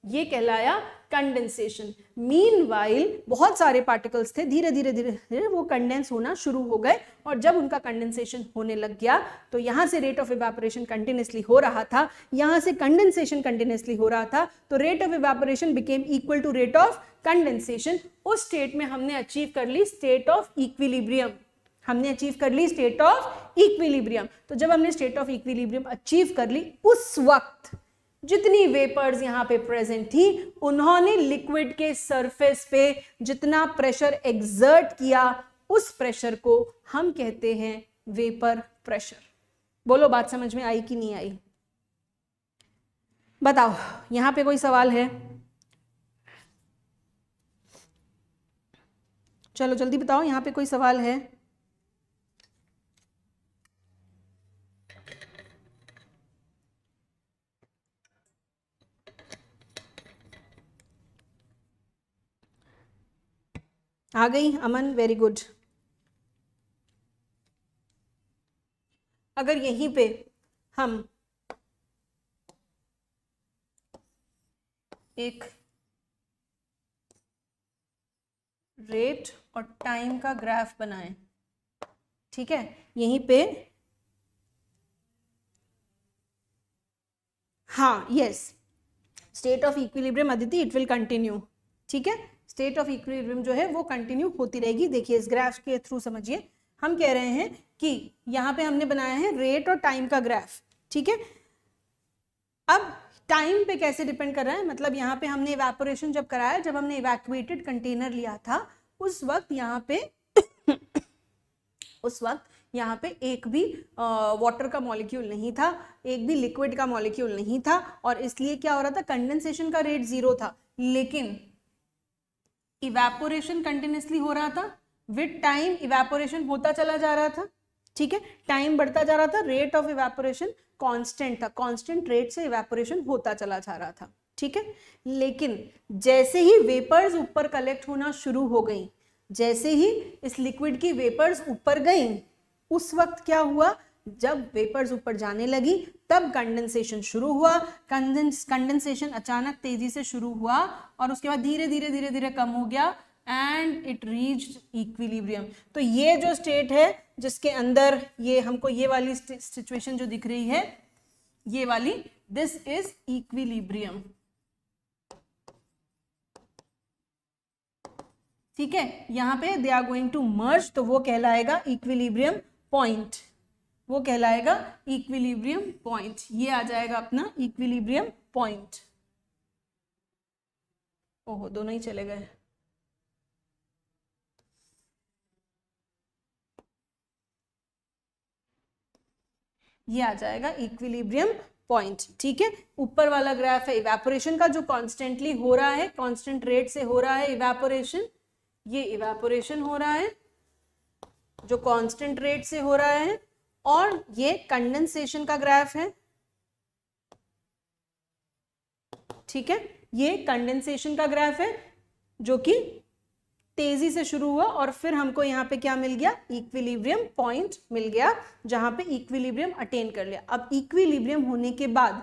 ये कहलाया कंडेंसेशन मीन वाइल बहुत सारे पार्टिकल्स थे धीरे धीरे धीरे धीरे वो कंडेंस होना शुरू हो गए और जब उनका कंडेंसेशन होने लग गया तो यहाँ से रेट ऑफ इवेपोरेशन कंटिन्यूसली हो रहा था यहाँ से कंडेंसेशन कंटिन्यूसली हो रहा था तो rate of evaporation became equal to rate of condensation उस स्टेट में हमने अचीव कर ली स्टेट ऑफ इक्विलिब्रियम हमने अचीव कर ली स्टेट ऑफ इक्विलिब्रियम तो जब हमने स्टेट ऑफ इक्विलिब्रियम अचीव कर ली उस वक्त जितनी वेपर्स यहाँ पे प्रेजेंट थी उन्होंने लिक्विड के सरफेस पे जितना प्रेशर एग्जर्ट किया उस प्रेशर को हम कहते हैं वेपर प्रेशर बोलो बात समझ में आई कि नहीं आई बताओ यहाँ पे कोई सवाल है चलो जल्दी बताओ यहाँ पे कोई सवाल है आ गई अमन वेरी गुड अगर यहीं पे हम एक रेट और टाइम का ग्राफ बनाएं ठीक है यहीं पे हाँ yes state of equilibrium Aditi it will continue ठीक है स्टेट ऑफ इक्विलिब्रियम जो है वो कंटिन्यू होती रहेगी देखिए इस ग्राफ के थ्रू समझिए हम कह रहे हैं कि यहाँ पे हमने बनाया है रेट और टाइम का ग्राफ ठीक है अब टाइम पे कैसे डिपेंड कर रहा है मतलब यहाँ पे हमने इवेपोरेशन जब कराया जब हमने इवैक्यूएटेड कंटेनर लिया था उस वक्त यहाँ पे उस वक्त यहाँ पे एक भी वाटर का मॉलिक्यूल नहीं था एक भी लिक्विड का मॉलिक्यूल नहीं था और इसलिए क्या हो रहा था कंडेंसेशन का रेट ज़ीरो था लेकिन इवेपोरेशन कंटिन्यूसली हो रहा था विद टाइम इवेपोरेशन होता चला जा रहा था ठीक है टाइम बढ़ता जा रहा था रेट ऑफ इवेपोरेशन कॉन्स्टेंट था कॉन्स्टेंट रेट से इवेपोरेशन होता चला जा रहा था ठीक है लेकिन जैसे ही वेपर्स ऊपर कलेक्ट होना शुरू हो गई जैसे ही इस लिक्विड की वेपर्स ऊपर गई उस वक्त क्या हुआ जब वेपर्स ऊपर जाने लगी तब कंडेंसेशन शुरू हुआ कंडेंसेशन अचानक तेजी से शुरू हुआ और उसके बाद धीरे धीरे धीरे धीरे कम हो गया एंड इट रीच इक्विलिब्रियम तो ये जो स्टेट है जिसके अंदर ये हमको ये वाली सिचुएशन जो दिख रही है ये वाली दिस इज इक्विलिब्रियम ठीक है यहां पे they are going to merge तो वो कहलाएगा इक्विलिब्रियम पॉइंट वो कहलाएगा इक्विलिब्रियम पॉइंट ये आ जाएगा अपना इक्विलिब्रियम पॉइंट ओहो दोनों ही चले गए ये आ जाएगा इक्विलिब्रियम पॉइंट ठीक है ऊपर वाला ग्राफ है इवेपोरेशन का जो कॉन्स्टेंटली हो रहा है कॉन्स्टेंट रेट से हो रहा है इवेपोरेशन ये इवेपोरेशन हो रहा है जो कांस्टेंट रेट से हो रहा है और ये कंडेंसेशन का ग्राफ है ठीक है ये कंडेंसेशन का ग्राफ है जो कि तेजी से शुरू हुआ और फिर हमको यहां पे क्या मिल गया इक्विलिब्रियम पॉइंट मिल गया जहां पे इक्विलिब्रियम अटेन कर लिया अब इक्विलिब्रियम होने के बाद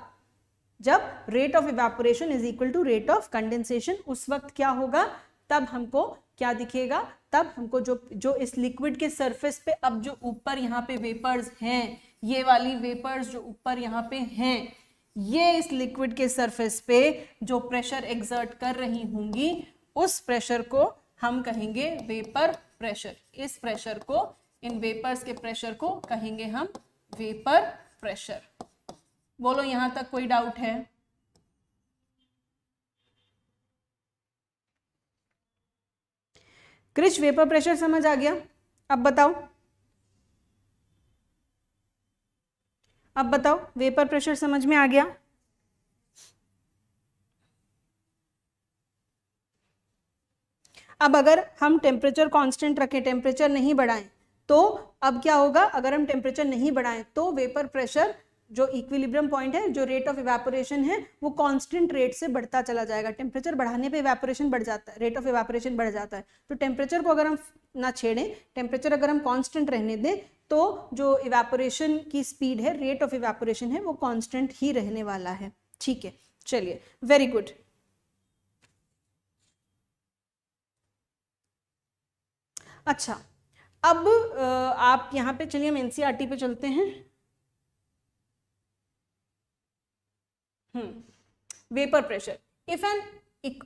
जब rate of evaporation is equal to rate of condensation उस वक्त क्या होगा तब हमको क्या दिखेगा तब हमको जो जो इस लिक्विड के सरफेस पे अब जो ऊपर यहाँ पे वेपर्स हैं ये वाली वेपर्स जो ऊपर यहाँ पे हैं ये इस लिक्विड के सरफेस पे जो प्रेशर एग्जर्ट कर रही होंगी उस प्रेशर को हम कहेंगे वेपर प्रेशर इस प्रेशर को इन वेपर्स के प्रेशर को कहेंगे हम वेपर प्रेशर बोलो यहाँ तक कोई डाउट है क्रिश वेपर प्रेशर समझ आ गया अब बताओ अब बताओ वेपर प्रेशर समझ में आ गया अब अगर हम टेम्परेचर कांस्टेंट रखें टेम्परेचर नहीं बढ़ाएं तो अब क्या होगा अगर हम टेम्परेचर नहीं बढ़ाएं तो वेपर प्रेशर जो इक्विलिब्रियम पॉइंट है जो रेट ऑफ इवेपोरेशन है वो कांस्टेंट रेट से बढ़ता चला जाएगा टेम्परेचर बढ़ाने पे इवेपोरेशन बढ़ जाता है रेट ऑफ इवेपोरेशन बढ़ जाता है तो टेम्परेचर को अगर हम ना छेड़ें टेम्परेचर अगर हम कांस्टेंट रहने दें तो जो इवेपोरेशन की स्पीड है रेट ऑफ इवेपोरेशन है वो कॉन्स्टेंट ही रहने वाला है ठीक है चलिए वेरी गुड अच्छा अब आप यहाँ पे चलिए हम एन e पे चलते हैं vapour pressure if an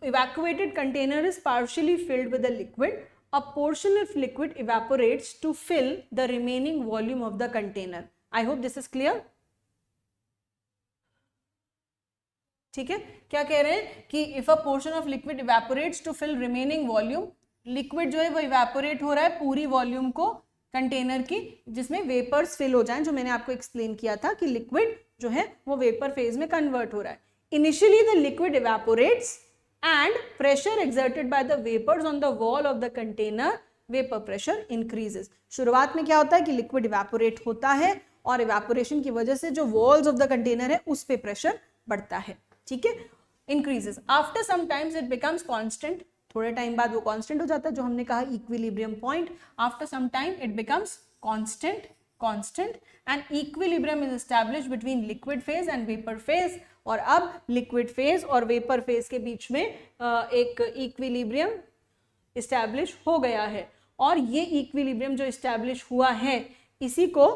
evacuated container is partially filled with a liquid a portion of liquid evaporates to fill the remaining volume of the container I hope this is clear ठीक है क्या कह रहे हैं कि if a portion of liquid evaporates to fill remaining volume liquid जो है वो इवेपोरेट हो रहा है पूरी वॉल्यूम को कंटेनर की जिसमें वेपर्स फिल हो जाएं जो मैंने आपको एक्सप्लेन किया था कि लिक्विड जो है वो वेपर फेज में कन्वर्ट हो रहा है initially the liquid evaporates and pressure exerted by the vapours on the wall of the container vapour pressure increases शुरुआत में क्या होता है कि लिक्विड इवेपोरेट होता है और इवेपोरेशन की वजह से जो वॉल्स ऑफ द कंटेनर है उस पर प्रेशर बढ़ता है ठीक है increases after sometimes it becomes constant थोड़े टाइम बाद वो कॉन्स्टेंट हो जाता है जो हमने कहा equilibrium point after some time it becomes constant constant and equilibrium is establish between liquid phase and vapour phase और अब लिक्विड फेज और वेपर फेज के बीच में एक इक्विलिब्रियम इस्टेब्लिश हो गया है और ये इक्विलिब्रियम जो इस्टैब्लिश हुआ है इसी को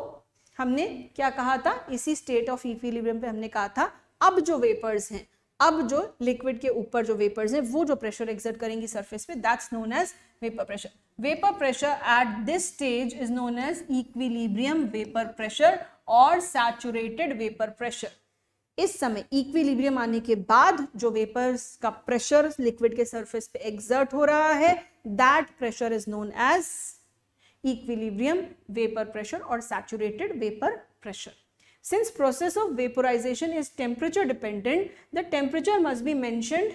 हमने क्या कहा था इसी स्टेट ऑफ इक्विलिब्रियम पे हमने कहा था अब जो वेपर्स हैं अब जो लिक्विड के ऊपर जो वेपर्स हैं वो जो प्रेशर एक्सर्ट करेंगी सरफेस पे that's known as vapour pressure vapour pressure at this stage is known as equilibrium vapour pressure और सैचुरेटेड वेपर प्रेशर इस समय इक्विलिब्रियम आने के बाद जो वेपर्स का प्रेशर लिक्विड के सरफेस पे एक्सर्ट हो रहा है that pressure is known as equilibrium vapour pressure और saturated vapour pressure Since process of vaporization is temperature dependent, the temperature must be mentioned.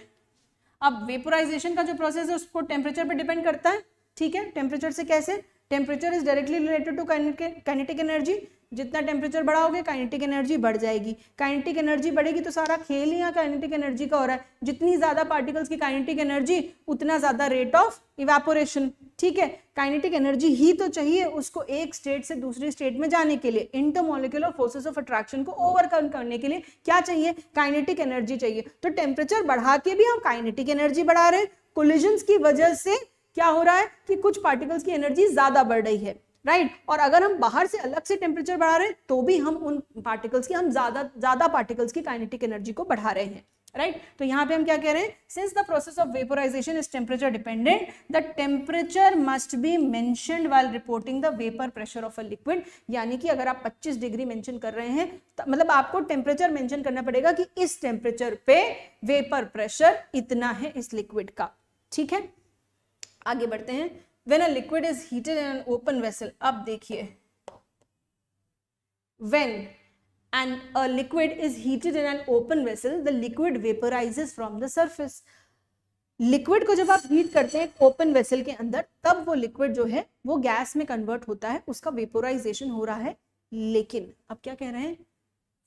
अब वेपोराइजेशन का जो प्रोसेस है उसको टेम्परेचर पे डिपेंड करता है ठीक है टेम्परेचर से कैसे temperature is directly related to kinetic energy जितना टेम्परेचर बढ़ाओगे काइनेटिक एनर्जी बढ़ जाएगी काइनेटिक एनर्जी बढ़ेगी तो सारा खेल ही यहाँ काइनेटिक एनर्जी का हो रहा है जितनी ज़्यादा पार्टिकल्स की काइनेटिक एनर्जी उतना ज़्यादा रेट ऑफ इवेपोरेशन ठीक है काइनेटिक एनर्जी ही तो चाहिए उसको एक स्टेट से दूसरी स्टेट में जाने के लिए इंटरमोलिकुलर फोर्सेस ऑफ अट्रैक्शन को ओवरकम करने के लिए क्या चाहिए काइनेटिक एनर्जी चाहिए तो टेम्परेचर बढ़ा के भी हम काइनेटिक एनर्जी बढ़ा रहे हैं कोलिजन की वजह से क्या हो रहा है कि कुछ पार्टिकल्स की एनर्जी ज़्यादा बढ़ रही है राइट right? और अगर हम बाहर से अलग से टेम्परेचर बढ़ा रहे हैं तो भी हम उन पार्टिकल्स की हम ज्यादा ज्यादा पार्टिकल्स की काइनेटिक एनर्जी को बढ़ा रहे हैं राइट right? तो यहाँ पे हम क्या कह रहे हैं since the process of vaporisation is temperature dependent the temperature must be mentioned while reporting the vapour pressure of a liquid यानी कि अगर आप 25 डिग्री मेंशन कर रहे हैं तो मतलब आपको टेम्परेचर मेंशन करना पड़ेगा कि इस टेम्परेचर पे वेपर प्रेशर इतना है इस लिक्विड का ठीक है आगे बढ़ते हैं when a liquid is heated in an open vessel ab dekhiye when and a liquid is heated in an open vessel the liquid vaporizes from the surface liquid को जब आप हीट करते हैं ओपन वेसल के अंदर तब वो liquid जो है वो गैस में कन्वर्ट होता है उसका वेपोराइजेशन हो रहा है लेकिन अब क्या कह रहे हैं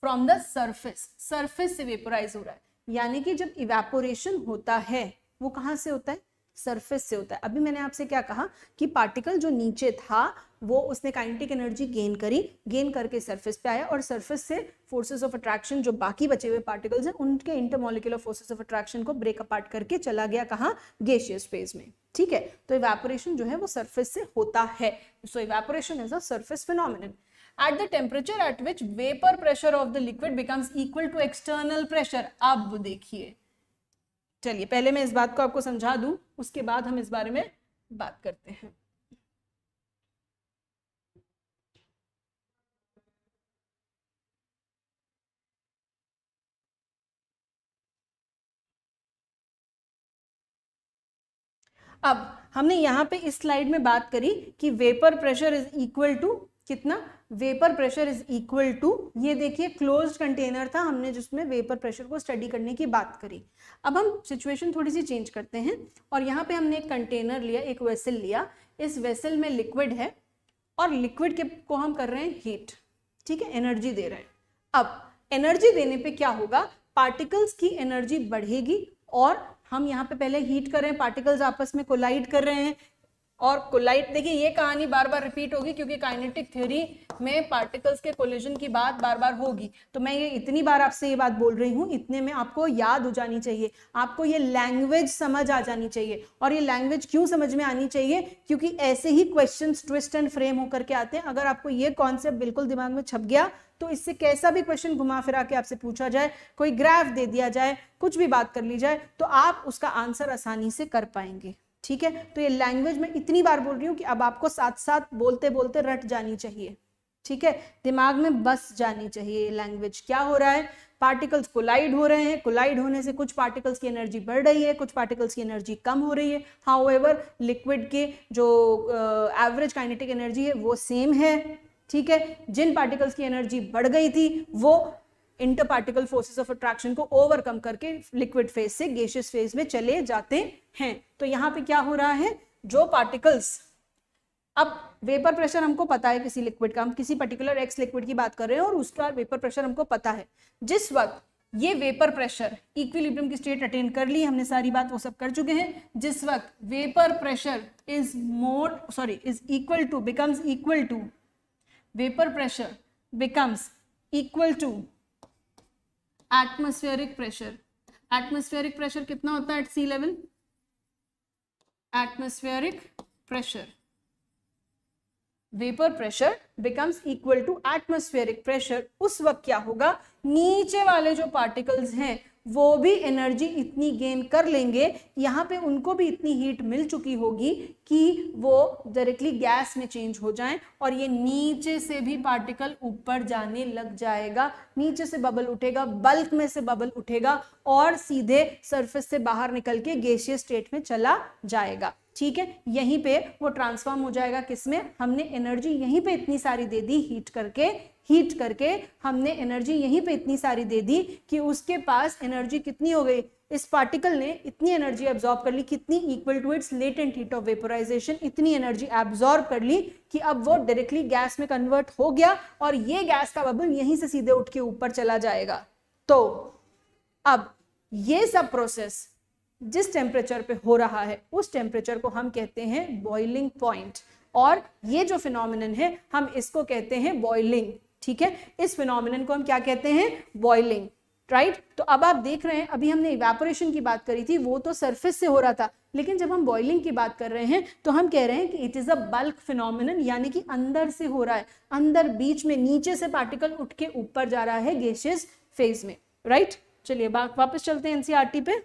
फ्रॉम द सरफेस सरफेस से वेपोराइज हो रहा है यानी कि जब इवेपोरेशन होता है वो कहां से होता है सरफेस से होता है अभी मैंने आपसे क्या कहा कि पार्टिकल जो नीचे था वो उसने काइनेटिक एनर्जी गेन करी गेन करके सरफेस पे आया और सरफेस से फोर्सेस ऑफ अट्रैक्शन जो बाकी बचे हुए पार्टिकल्स हैं उनके इंटरमोलिकुलर फोर्सेस ऑफ अट्रैक्शन को ब्रेक अपार्ट करके चला गया कहा गेशियस फेज में ठीक है तो इवेपोरेशन जो है वो सर्फेस से होता है so evaporation is a surface phenomenon at the temperature at which vapour pressure of the liquid becomes equal to external pressure अब देखिए चलिए पहले मैं इस बात को आपको समझा दूं उसके बाद हम इस बारे में बात करते हैं अब हमने यहाँ पे इस स्लाइड में बात करी कि vapour pressure is equal to कितना vapour pressure is equal to ये देखिए क्लोज्ड कंटेनर था हमने जिसमें वेपर प्रेशर को स्टडी करने की बात करी अब हम सिचुएशन थोड़ी सी चेंज करते हैं और यहाँ पे हमने एक कंटेनर लिया एक वेसल लिया इस वेसल में लिक्विड है और लिक्विड के को हम कर रहे हैं हीट ठीक है एनर्जी दे रहे हैं अब एनर्जी देने पर क्या होगा पार्टिकल्स की एनर्जी बढ़ेगी और हम यहाँ पे पहले हीट कर रहे हैं पार्टिकल्स आपस में कोलाइड कर रहे हैं और कोलाइट देखिए ये कहानी बार बार रिपीट होगी क्योंकि काइनेटिक थ्योरी में पार्टिकल्स के कोलिजन की बात बार बार होगी तो मैं ये इतनी बार आपसे ये बात बोल रही हूँ इतने में आपको याद हो जानी चाहिए आपको ये लैंग्वेज समझ आ जानी चाहिए और ये लैंग्वेज क्यों समझ में आनी चाहिए क्योंकि ऐसे ही क्वेश्चन ट्विस्ट एंड फ्रेम होकर के आते हैं अगर आपको ये कॉन्सेप्ट बिल्कुल दिमाग में छप गया तो इससे कैसा भी क्वेश्चन घुमा फिरा के आपसे पूछा जाए कोई ग्राफ दे दिया जाए कुछ भी बात कर ली जाए तो आप उसका आंसर आसानी से कर पाएंगे ठीक है तो ये लैंग्वेज में इतनी बार बोल रही हूँ कि अब आपको साथ साथ बोलते बोलते रट जानी चाहिए ठीक है दिमाग में बस जानी चाहिए लैंग्वेज क्या हो रहा है पार्टिकल्स कोलाइड हो रहे हैं कोलाइड होने से कुछ पार्टिकल्स की एनर्जी बढ़ रही है कुछ पार्टिकल्स की एनर्जी कम हो रही है हाउ एवर लिक्विड के जो एवरेज uh, काइनेटिक एनर्जी है वो सेम है ठीक है जिन पार्टिकल्स की एनर्जी बढ़ गई थी वो interparticle forces of attraction को ओवरकम करके लिक्विड फेज से गेशियस फेज में चले जाते हैं तो यहाँ पे क्या हो रहा है जो पार्टिकल्स अब वेपर प्रेशर हमको पता है किसी लिक्विड का हम किसी पर्टिकुलर एक्स लिक्विड की बात कर रहे हैं और उसका वेपर प्रेशर हमको पता है जिस वक्त ये वेपर प्रेशर इक्विलिब्रियम की स्टेट अटेन कर ली हमने सारी बात वो सब कर चुके हैं जिस वक्त vapour pressure is more sorry is equal to becomes equal to vapour pressure becomes equal to atmospheric pressure atmospheric pressure कितना होता है at sea level atmospheric pressure vapour pressure becomes equal to atmospheric pressure उस वक्त क्या होगा नीचे वाले जो पार्टिकल्स हैं वो भी एनर्जी इतनी गेन कर लेंगे यहाँ पे उनको भी इतनी हीट मिल चुकी होगी कि वो डायरेक्टली गैस में चेंज हो जाएं और ये नीचे से भी पार्टिकल ऊपर जाने लग जाएगा नीचे से बबल उठेगा बल्क में से बबल उठेगा और सीधे सरफेस से बाहर निकल के गैसीय स्टेट में चला जाएगा ठीक है यहीं पे वो ट्रांसफॉर्म हो जाएगा किसमें हमने एनर्जी यहीं पे इतनी सारी दे दी हीट करके हीट करके हमने एनर्जी यहीं पे इतनी सारी दे दी कि उसके पास एनर्जी कितनी हो गई इस पार्टिकल ने इतनी एनर्जी एब्जॉर्ब कर ली कितनी equal to its latent heat of vaporisation इतनी एनर्जी एब्जॉर्ब कर ली कि अब वो डायरेक्टली गैस में कन्वर्ट हो गया और ये गैस का बबल यहीं से सीधे उठ के ऊपर चला जाएगा तो अब ये सब प्रोसेस जिस टेम्परेचर पे हो रहा है उस टेम्परेचर को हम कहते हैं बॉइलिंग पॉइंट और ये जो फिनोमिनन है हम इसको कहते हैं बॉइलिंग ठीक है इस फिनोमिनन को हम क्या कहते हैं बॉइलिंग राइट तो अब आप देख रहे हैं अभी हमने इवेपोरेशन की बात करी थी वो तो सरफेस से हो रहा था लेकिन जब हम बॉइलिंग की बात कर रहे हैं तो हम कह रहे हैं कि it is a bulk phenomenon यानी कि अंदर से हो रहा है अंदर बीच में नीचे से पार्टिकल उठ के ऊपर जा रहा है गेशियस फेज में राइट चलिए वापस चलते हैं एनसीआर e पे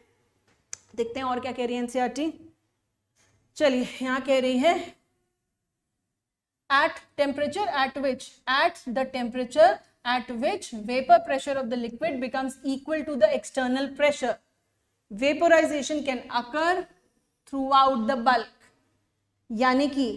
देखते हैं और क्या कह रही है एनसीआर e चलिए यहाँ कह रही है at temperature at which at the temperature at which vapor pressure of the liquid becomes equal to the external pressure vaporization can occur throughout the bulk yani ki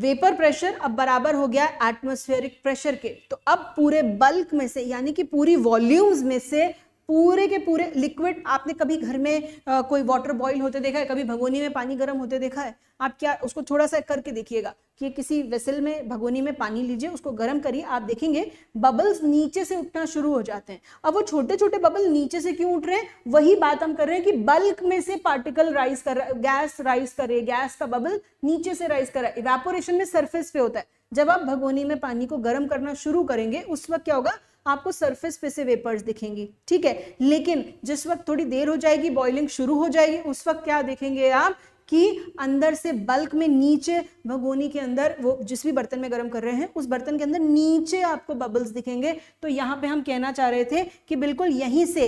vapour pressure अब बराबर हो गया atmospheric pressure के तो अब पूरे bulk में से यानी कि पूरी वॉल्यूम्स में से पूरे के पूरे लिक्विड आपने कभी घर में आ, कोई वाटर बॉईल होते देखा है कभी भगोनी में पानी गर्म होते देखा है आप क्या उसको थोड़ा सा करके देखिएगा कि किसी वेसल में भगोनी में पानी लीजिए उसको गर्म करिए आप देखेंगे बबल्स नीचे से उठना शुरू हो जाते हैं अब वो छोटे छोटे बबल नीचे से क्यों उठ रहे हैं वही बात हम कर रहे हैं कि बल्क में से पार्टिकल राइज कर गैस राइज करे गैस का बबल नीचे से राइज कर रहा है इवेपोरेशन में सरफेस पे होता है जब आप भगोनी में पानी को गर्म करना शुरू करेंगे उस वक्त क्या होगा आपको सरफेस पे से वेपर्स दिखेंगी ठीक है लेकिन जिस वक्त थोड़ी देर हो जाएगी बॉइलिंग शुरू हो जाएगी उस वक्त क्या देखेंगे आप कि अंदर से बल्क में नीचे भगोनी के अंदर वो जिस भी बर्तन में गर्म कर रहे हैं उस बर्तन के अंदर नीचे आपको बबल्स दिखेंगे तो यहाँ पे हम कहना चाह रहे थे कि बिल्कुल यहीं से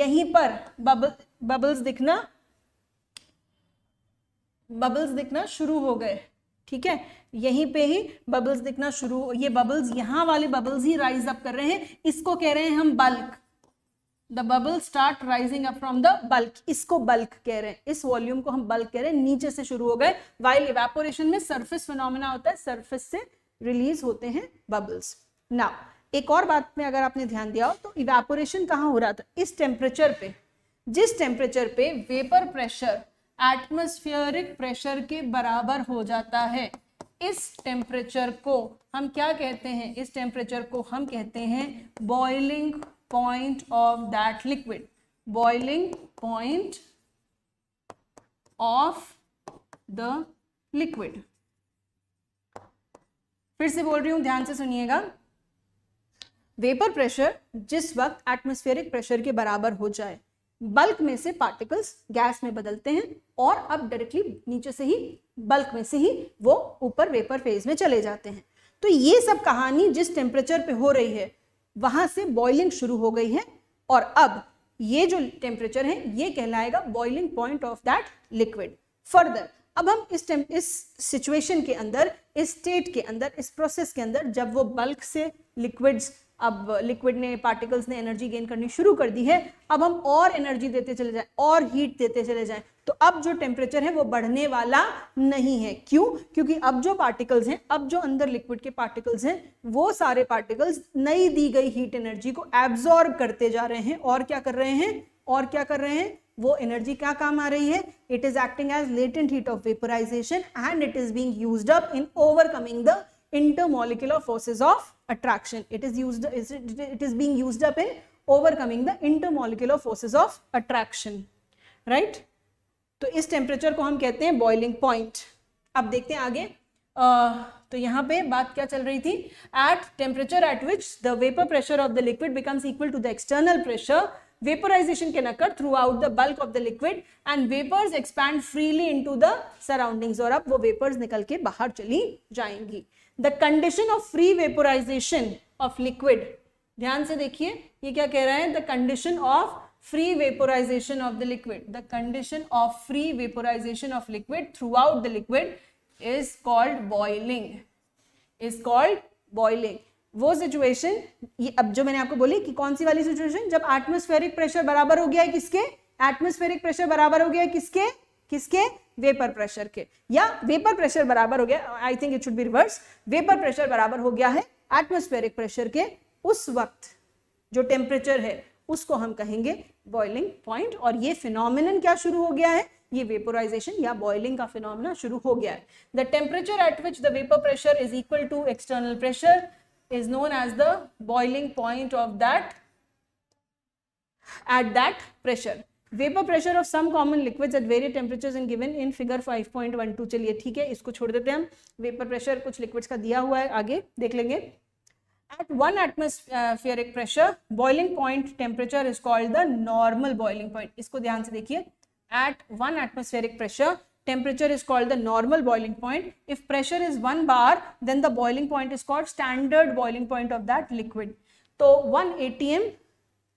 यहीं पर बबल बबल्स दिखना बबल्स दिखना शुरू हो गए ठीक है यहीं पे ही बबल्स दिखना शुरू ये बबल्स यहां वाले बबल्स ही राइज अप कर रहे हैं इसको कह रहे हैं हम bulk the bubble start rising up from the bulk इसको बल्क कह रहे हैं इस वॉल्यूम को हम बल्क कह रहे हैं नीचे से शुरू हो गए वाइल इवेपोरेशन में सर्फिस फिनोमिना होता है सर्फिस से रिलीज होते हैं बबल्स नाउ एक और बात में अगर आपने ध्यान दिया हो तो इवेपोरेशन कहाँ हो रहा था इस टेम्परेचर पे जिस टेम्परेचर पे वेपर प्रेशर एटमोस्फियरिक प्रेशर के बराबर हो जाता है इस टेम्परेचर को हम क्या कहते हैं इस टेम्परेचर को हम कहते हैं boiling point of that liquid boiling point of the liquid फिर से बोल रही हूं ध्यान से सुनिएगा वेपर प्रेशर जिस वक्त एटमॉस्फेरिक प्रेशर के बराबर हो जाए बल्क में से पार्टिकल्स गैस में बदलते हैं और अब डायरेक्टली नीचे से ही बल्क में से ही वो ऊपर वेपर फेज में चले जाते हैं तो ये सब कहानी जिस टेम्परेचर पे हो रही है वहां से बॉइलिंग शुरू हो गई है और अब ये जो टेम्परेचर है ये कहलाएगा boiling point of that liquid further अब हम इस इस सिचुएशन के अंदर इस स्टेट के अंदर इस प्रोसेस के अंदर जब वो बल्क से लिक्विड्स अब लिक्विड ने पार्टिकल्स ने एनर्जी गेन करनी शुरू कर दी है अब हम और एनर्जी देते चले जाएं और हीट देते चले जाएं तो अब जो टेम्परेचर है वो बढ़ने वाला नहीं है क्यों क्योंकि अब जो पार्टिकल्स हैं अब जो अंदर लिक्विड के पार्टिकल्स हैं वो सारे पार्टिकल्स नई दी गई हीट एनर्जी को एब्जॉर्ब करते जा रहे हैं और क्या कर रहे हैं और क्या कर रहे हैं वो एनर्जी क्या काम आ रही है it is acting as latent heat of vaporisation and it is being use up in overcoming the intermolecular forces of attraction. It is used, it is being used up in overcoming the intermolecular forces of attraction, right? to is temperature ko hum kehte hain boiling point ab dekhte hain aage uh, to yahan pe baat kya chal rahi thi at temperature at which the vapor pressure of the liquid becomes equal to the external pressure vaporization can occur throughout the bulk of the liquid and vapors expand freely into the surroundings aur ab wo vapors nikal ke bahar chali jayengi the condition of free vaporisation of liquid ध्यान से देखिए ये क्या कह रहा है the condition of free vaporisation of the liquid the condition of free vaporisation of liquid throughout the liquid is called boiling is called boiling वो situation ये अब जो मैंने आपको बोली कि कौन सी वाली सिचुएशन जब एटमोस्फेरिक प्रेशर बराबर हो गया है किसके एटमोस्फेरिक प्रेशर बराबर हो गया है किसके किसके वेपर प्रेशर के या वेपर प्रेशर बराबर हो गया I think it should be reverse vapour pressure बराबर हो गया है एटमोस्फेरिक प्रेशर के उस वक्त जो टेम्परेचर है उसको हम कहेंगे बॉइलिंग पॉइंट और ये फिनोमिन क्या शुरू हो गया है ये वेपोराइजेशन या बॉइलिंग का फिनोमिना शुरू हो गया है the temperature at which the vapour pressure is equal to external pressure is known as the boiling point of that at that pressure vapour pressure of some common liquid at very temperature in given in figure five point one two चलिए ठीक है इसको छोड़ देते हैं हम vapour pressure कुछ liquids का दिया हुआ है आगे देख लेंगे at one atmosphere pressure boiling point temperature is called the normal boiling point इसको ध्यान से देखिए at one atmospheric pressure temperature is called the normal boiling point if pressure is one bar then the boiling point is called standard boiling point of that liquid तो one A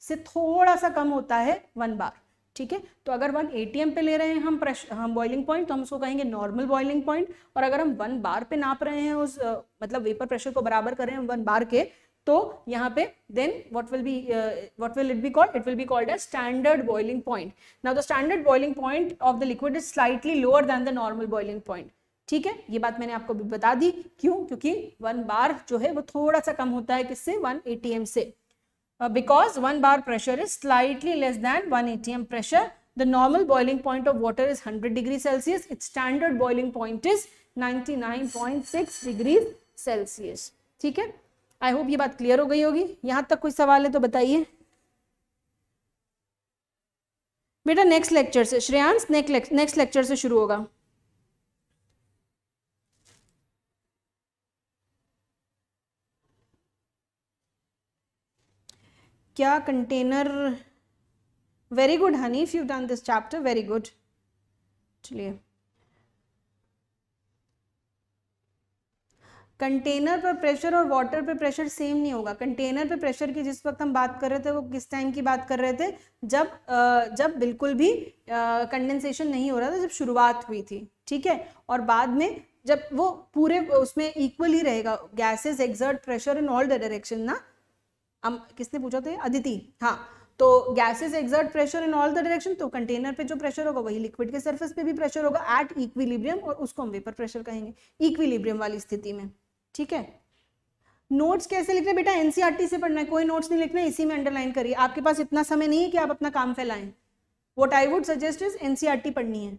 से थोड़ा सा कम होता है वन बार ठीक है तो अगर वन ए पे ले रहे हैं हम प्रेश हम बॉइलिंग पॉइंट तो हम उसको कहेंगे नॉर्मल बॉइलिंग पॉइंट और अगर हम वन बार पे नाप रहे हैं उस मतलब वेपर प्रेशर को बराबर कर रहे हैं वन बार के तो यहाँ पे then what will be what will it be called it will be called a standard boiling point now the standard boiling point of the liquid is slightly lower than the normal boiling point ठीक है ये बात मैंने आपको भी बता दी क्यों क्योंकि वन बार जो है वो थोड़ा सा कम होता है किससे वन ए से uh, because one bar pressure is slightly less than 1 atm pressure. The normal boiling point of water is 100 degree Celsius. Its standard boiling point is 99.6 degrees Celsius. theek hai I hope ये बात clear हो गई होगी यहाँ तक कोई सवाल है तो बताइए बेटा नेक्स्ट लेक्चर से श्रेयांश नेक्स्ट लेक्चर से शुरू होगा क्या container very good if you done this chapter very good चलिए कंटेनर पर प्रेशर और वाटर पर प्रेशर सेम नहीं होगा कंटेनर पर प्रेशर की जिस वक्त हम बात कर रहे थे वो किस टाइम की बात कर रहे थे जब जब बिल्कुल भी कंडेंसेशन नहीं हो रहा था जब शुरुआत हुई थी ठीक है और बाद में जब वो पूरे उसमें इक्वल ही रहेगा gases exert pressure in all the direction ना हम किसने पूछा थे अदिति हाँ तो gases exert pressure in all the direction तो कंटेनर पे जो प्रेशर होगा वही लिक्विड के सर्फेस पे भी प्रेशर होगा एट इक्विलिब्रियम और उसको हम वेपर प्रेशर कहेंगे इक्विलिब्रियम वाली स्थिति में ठीक है नोट्स कैसे लिखने बेटा एनसीईआरटी e से पढ़ना है कोई नोट्स नहीं लिखना इसी में अंडरलाइन करिए आपके पास इतना समय नहीं है कि आप अपना काम फैलाएं what I would suggest is NCERT पढ़नी है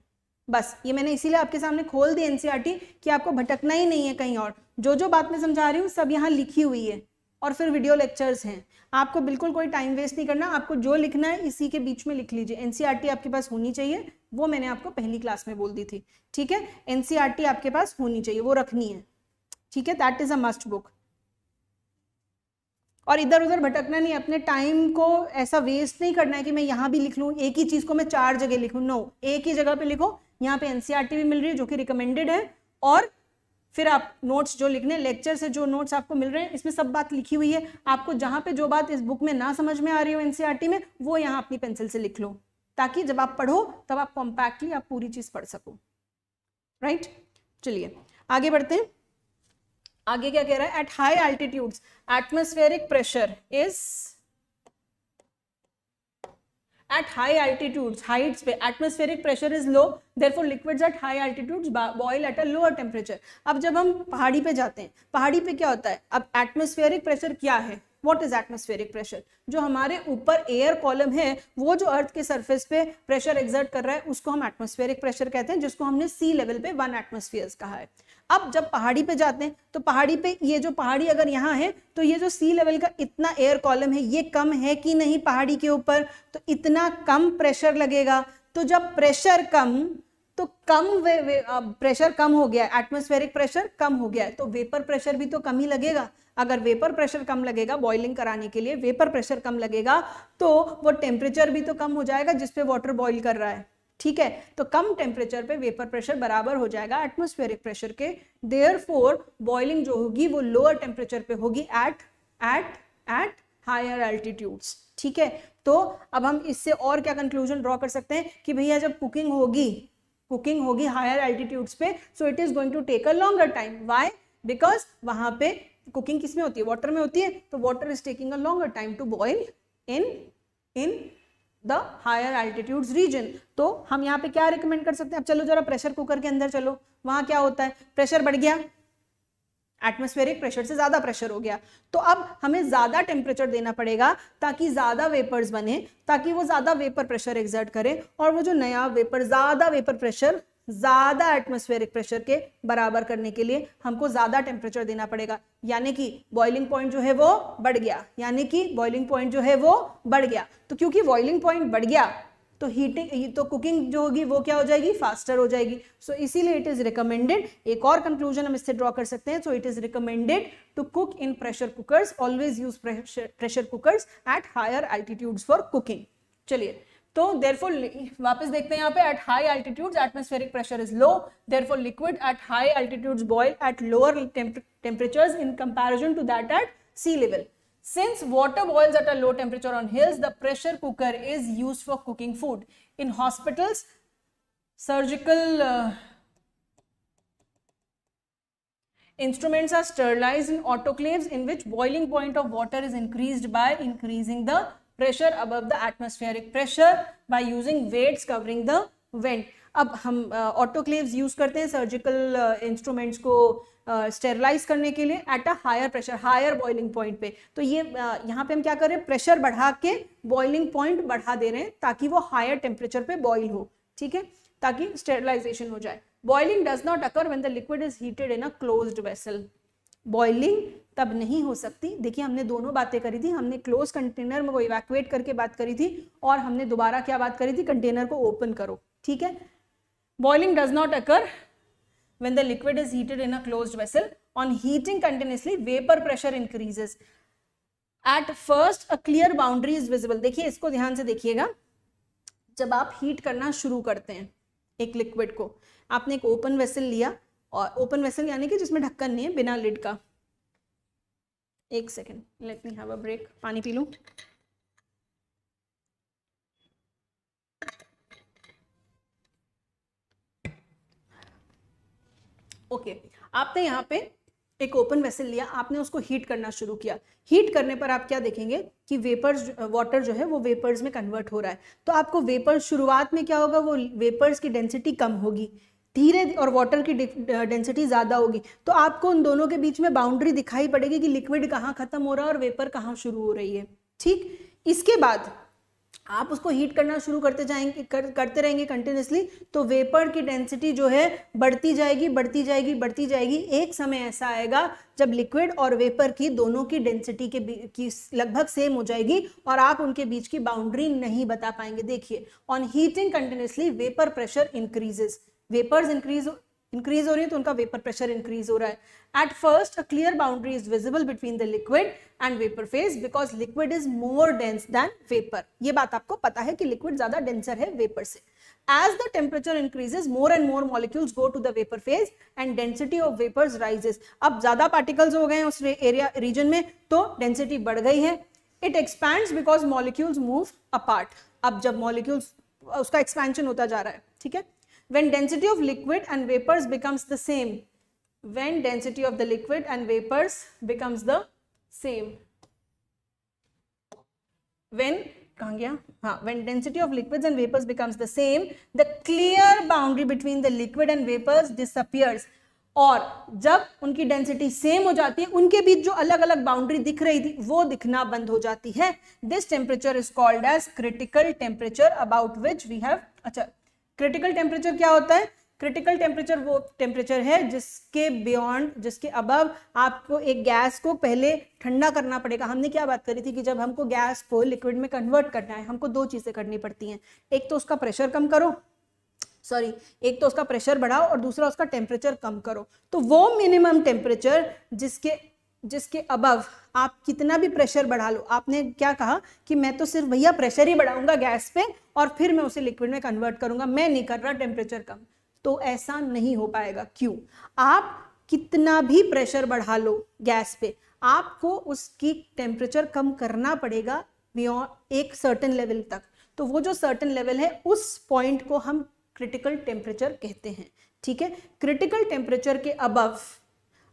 बस ये मैंने इसीलिए आपके सामने खोल दी एनसीईआरटी e कि आपको भटकना ही नहीं है कहीं और जो जो बात मैं समझा रही हूँ सब यहाँ लिखी हुई है और फिर वीडियो लेक्चर्स हैं आपको बिल्कुल कोई टाइम वेस्ट नहीं करना आपको जो लिखना है इसी के बीच में लिख लीजिए एनसीईआरटी e आपके पास होनी चाहिए वो मैंने आपको पहली क्लास में बोल दी थी ठीक है एनसीईआरटी e आपके पास होनी चाहिए वो रखनी है ठीक है that is a must book और इधर उधर भटकना नहीं अपने टाइम को ऐसा वेस्ट नहीं करना है कि मैं यहाँ भी लिख लूँ एक ही चीज़ को मैं चार जगह लिखूँ नो no, एक ही जगह पे लिखो यहाँ पे एनसीईआरटी e भी मिल रही है जो कि रिकमेंडेड है और फिर आप नोट्स जो लिखने लेक्चर से जो नोट्स आपको मिल रहे हैं इसमें सब बात लिखी हुई है आपको जहाँ पे जो बात इस बुक में ना समझ में आ रही हो एनसीईआरटी e में वो यहाँ अपनी पेंसिल से लिख लो ताकि जब आप पढ़ो तब आप कॉम्पैक्टली आप पूरी चीज़ पढ़ सको राइट चलिए आगे बढ़ते हैं आगे क्या कह रहा है at high altitudes atmospheric pressure is at high altitudes, heights पे atmospheric pressure is low therefore liquid at high altitudes boil at a lower temperature अब जब हम पहाड़ी पे जाते हैं पहाड़ी पे क्या होता है अब एटमोस्फेरिक प्रेशर क्या है वॉट इज एटमोस्फेरिक प्रेशर जो हमारे ऊपर एयर कॉलम है वो जो अर्थ के सर्फेस पे प्रेशर एग्जर्ट कर रहा है उसको हम एटमोस्फेरिक प्रेशर कहते हैं जिसको हमने सी लेवल पे वन एटमोस्फियर्स कहा है अब जब पहाड़ी पे जाते हैं तो पहाड़ी पे ये जो पहाड़ी अगर यहाँ है तो ये जो सी लेवल का इतना एयर कॉलम है ये कम है कि नहीं पहाड़ी के ऊपर तो इतना कम प्रेशर लगेगा तो जब प्रेशर कम तो कम वे, वे, प्रेशर कम हो गया एटमोस्फेरिक प्रेशर कम हो गया तो वेपर प्रेशर भी तो कम ही लगेगा अगर वेपर प्रेशर कम लगेगा बॉइलिंग कराने के लिए वेपर प्रेशर कम लगेगा तो वो टेम्परेचर भी तो कम हो जाएगा जिसपे वाटर बॉइल कर रहा है ठीक है तो कम टेम्परेचर पे वेपर प्रेशर बराबर हो जाएगा एटमोस्फेरिक प्रेशर के देयर फोर बॉइलिंग जो होगी वो लोअर टेम्परेचर पे होगी at at at higher altitudes ठीक है तो अब हम इससे और क्या कंक्लूजन ड्रॉ कर सकते हैं कि भैया जब कुकिंग होगी कुकिंग होगी हायर एल्टीट्यूड्स पे so it is going to take a longer time why because वहां पे कुकिंग किस में होती है वाटर में होती है तो water is taking a longer time to boil in in the higher altitude region तो हम यहाँ पे क्या रिकमेंड कर सकते हैं अब चलो जरा प्रेशर कुकर के अंदर चलो वहां क्या होता है प्रेशर बढ़ गया एटमोस्फेरिक प्रेशर से ज़्यादा प्रेशर हो गया तो अब हमें ज़्यादा टेम्परेचर देना पड़ेगा ताकि ज़्यादा वेपर्स बने ताकि वो ज़्यादा वेपर प्रेशर एग्जर्ट करें और वो जो नया वेपर ज़्यादा वेपर प्रेशर ज़्यादा एटमोस्फेरिक प्रेशर के बराबर करने के लिए हमको ज़्यादा टेम्परेचर देना पड़ेगा यानी कि बॉइलिंग पॉइंट जो है वो बढ़ गया यानी कि बॉइलिंग पॉइंट जो है वो बढ़ गया तो क्योंकि बॉइलिंग पॉइंट बढ़ गया तो हीटिंग तो कुकिंग जो होगी वो क्या हो जाएगी फास्टर हो जाएगी सो so, इसीलिए इट इज़ रिकमेंडेड एक और कंक्लूजन हम इससे ड्रॉ कर सकते हैं so it is recommended to cook in pressure cookers always use pressure cookers at higher altitude for cooking चलिए So therefore, वापस देखते हैं यहाँ पे at high altitudes atmospheric pressure is low therefore liquid at high altitudes boil temperatures in comparison to that at sea level since water boils at a low temperature on hills the pressure cooker is used for cooking food in hospitals surgical uh, instruments are sterilized in autoclaves in which boiling point of water is increased by increasing the pressure above the atmospheric pressure by using weights covering the vent अब हम autoclaves uh, use करते हैं surgical instruments uh, को sterilise uh, करने के लिए at a higher pressure higher boiling point पे तो ये uh, यहाँ पे हम क्या कर रहे हैं प्रेशर बढ़ा के बॉइलिंग पॉइंट बढ़ा दे रहे हैं ताकि वो हायर टेम्परेचर पे बॉइल हो ठीक है ताकि स्टेरलाइजेशन हो जाए boiling does not occur when the liquid is heated in a closed vessel boiling तब नहीं हो सकती देखिए हमने दोनों बातें करी थी हमने क्लोज कंटेनर में वो इवैक्यूएट करके बात करी थी और हमने दोबारा क्या बात करी थी कंटेनर को ओपन करो ठीक है boiling does not occur when the liquid is heated in a closed vessel on heating continuously vapour pressure increases at first a clear boundary is visible देखिए इसको ध्यान से देखिएगा जब आप हीट करना शुरू करते हैं एक लिक्विड को आपने एक ओपन वेसल लिया और ओपन वेसल यानी कि जिसमें ढक्कन नहीं है बिना लिड का एक second let me have a break पानी पी लूँ ओके okay. आपने यहाँ पे एक ओपन वेसल लिया आपने उसको हीट करना शुरू किया हीट करने पर आप क्या देखेंगे कि वेपर्स वाटर जो है वो वेपर्स में कन्वर्ट हो रहा है तो आपको वेपर्स शुरुआत में क्या होगा वो वेपर्स की डेंसिटी कम होगी धीरे और वाटर की डेंसिटी ज़्यादा होगी तो आपको उन दोनों के बीच में बाउंड्री दिखाई पड़ेगी कि लिक्विड कहाँ ख़त्म हो रहा है और वेपर कहाँ शुरू हो रही है ठीक इसके बाद आप उसको हीट करना शुरू करते जाएंगे कर, करते रहेंगे कंटिन्यूसली तो वेपर की डेंसिटी जो है बढ़ती जाएगी बढ़ती जाएगी बढ़ती जाएगी एक समय ऐसा आएगा जब लिक्विड और वेपर की दोनों की डेंसिटी के की लगभग सेम हो जाएगी और आप उनके बीच की बाउंड्री नहीं बता पाएंगे देखिए on heating continuously vapour pressure increases vapours increase increase हो रही है तो उनका वेपर प्रेशर इंक्रीज हो रहा है at first a clear boundary is visible between the liquid and vapour phase because liquid is more dense than vapour ये बात आपको पता है कि लिक्विड ज्यादा डेंसर है वेपर से as the temperature increases more and more molecules go to the vapour phase and density of vapours rises अब ज्यादा पार्टिकल्स हो गए उस एरिया रीजन में तो डेंसिटी बढ़ गई है it expand because molecules move apart अब जब मॉलिक्यूल्स उसका एक्सपेंशन होता जा रहा है ठीक है when density of liquid and vapors becomes the same when density of the liquid and vapors becomes the same when कहाँ गया हाँ when density of liquids and vapors becomes the same the clear boundary between the liquid and vapors disappears और जब उनकी density same हो जाती है उनके बीच जो अलग अलग बाउंड्री दिख रही थी वो दिखना बंद हो जाती है this temperature is called as critical temperature about which we have अच्छा क्रिटिकल टेम्परेचर क्या होता है क्रिटिकल टेम्परेचर वो टेम्परेचर है जिसके बियॉन्ड जिसके अबव आपको एक गैस को पहले ठंडा करना पड़ेगा हमने क्या बात करी थी कि जब हमको गैस को लिक्विड में कन्वर्ट करना है हमको दो चीज़ें करनी पड़ती हैं एक तो उसका प्रेशर कम करो सॉरी एक तो उसका प्रेशर बढ़ाओ और दूसरा उसका टेम्परेचर कम करो तो वो मिनिमम टेम्परेचर जिसके जिसके अबव आप कितना भी प्रेशर बढ़ा लो आपने क्या कहा कि मैं तो सिर्फ भैया प्रेशर ही बढ़ाऊंगा गैस पे और फिर मैं उसे लिक्विड में कन्वर्ट करूंगा मैं नहीं कर रहा टेम्परेचर कम तो ऐसा नहीं हो पाएगा क्यों आप कितना भी प्रेशर बढ़ा लो गैस पे आपको उसकी टेम्परेचर कम करना पड़ेगा एक सर्टन लेवल तक तो वो जो सर्टन लेवल है उस पॉइंट को हम क्रिटिकल टेम्परेचर कहते हैं ठीक है क्रिटिकल टेम्परेचर के अबव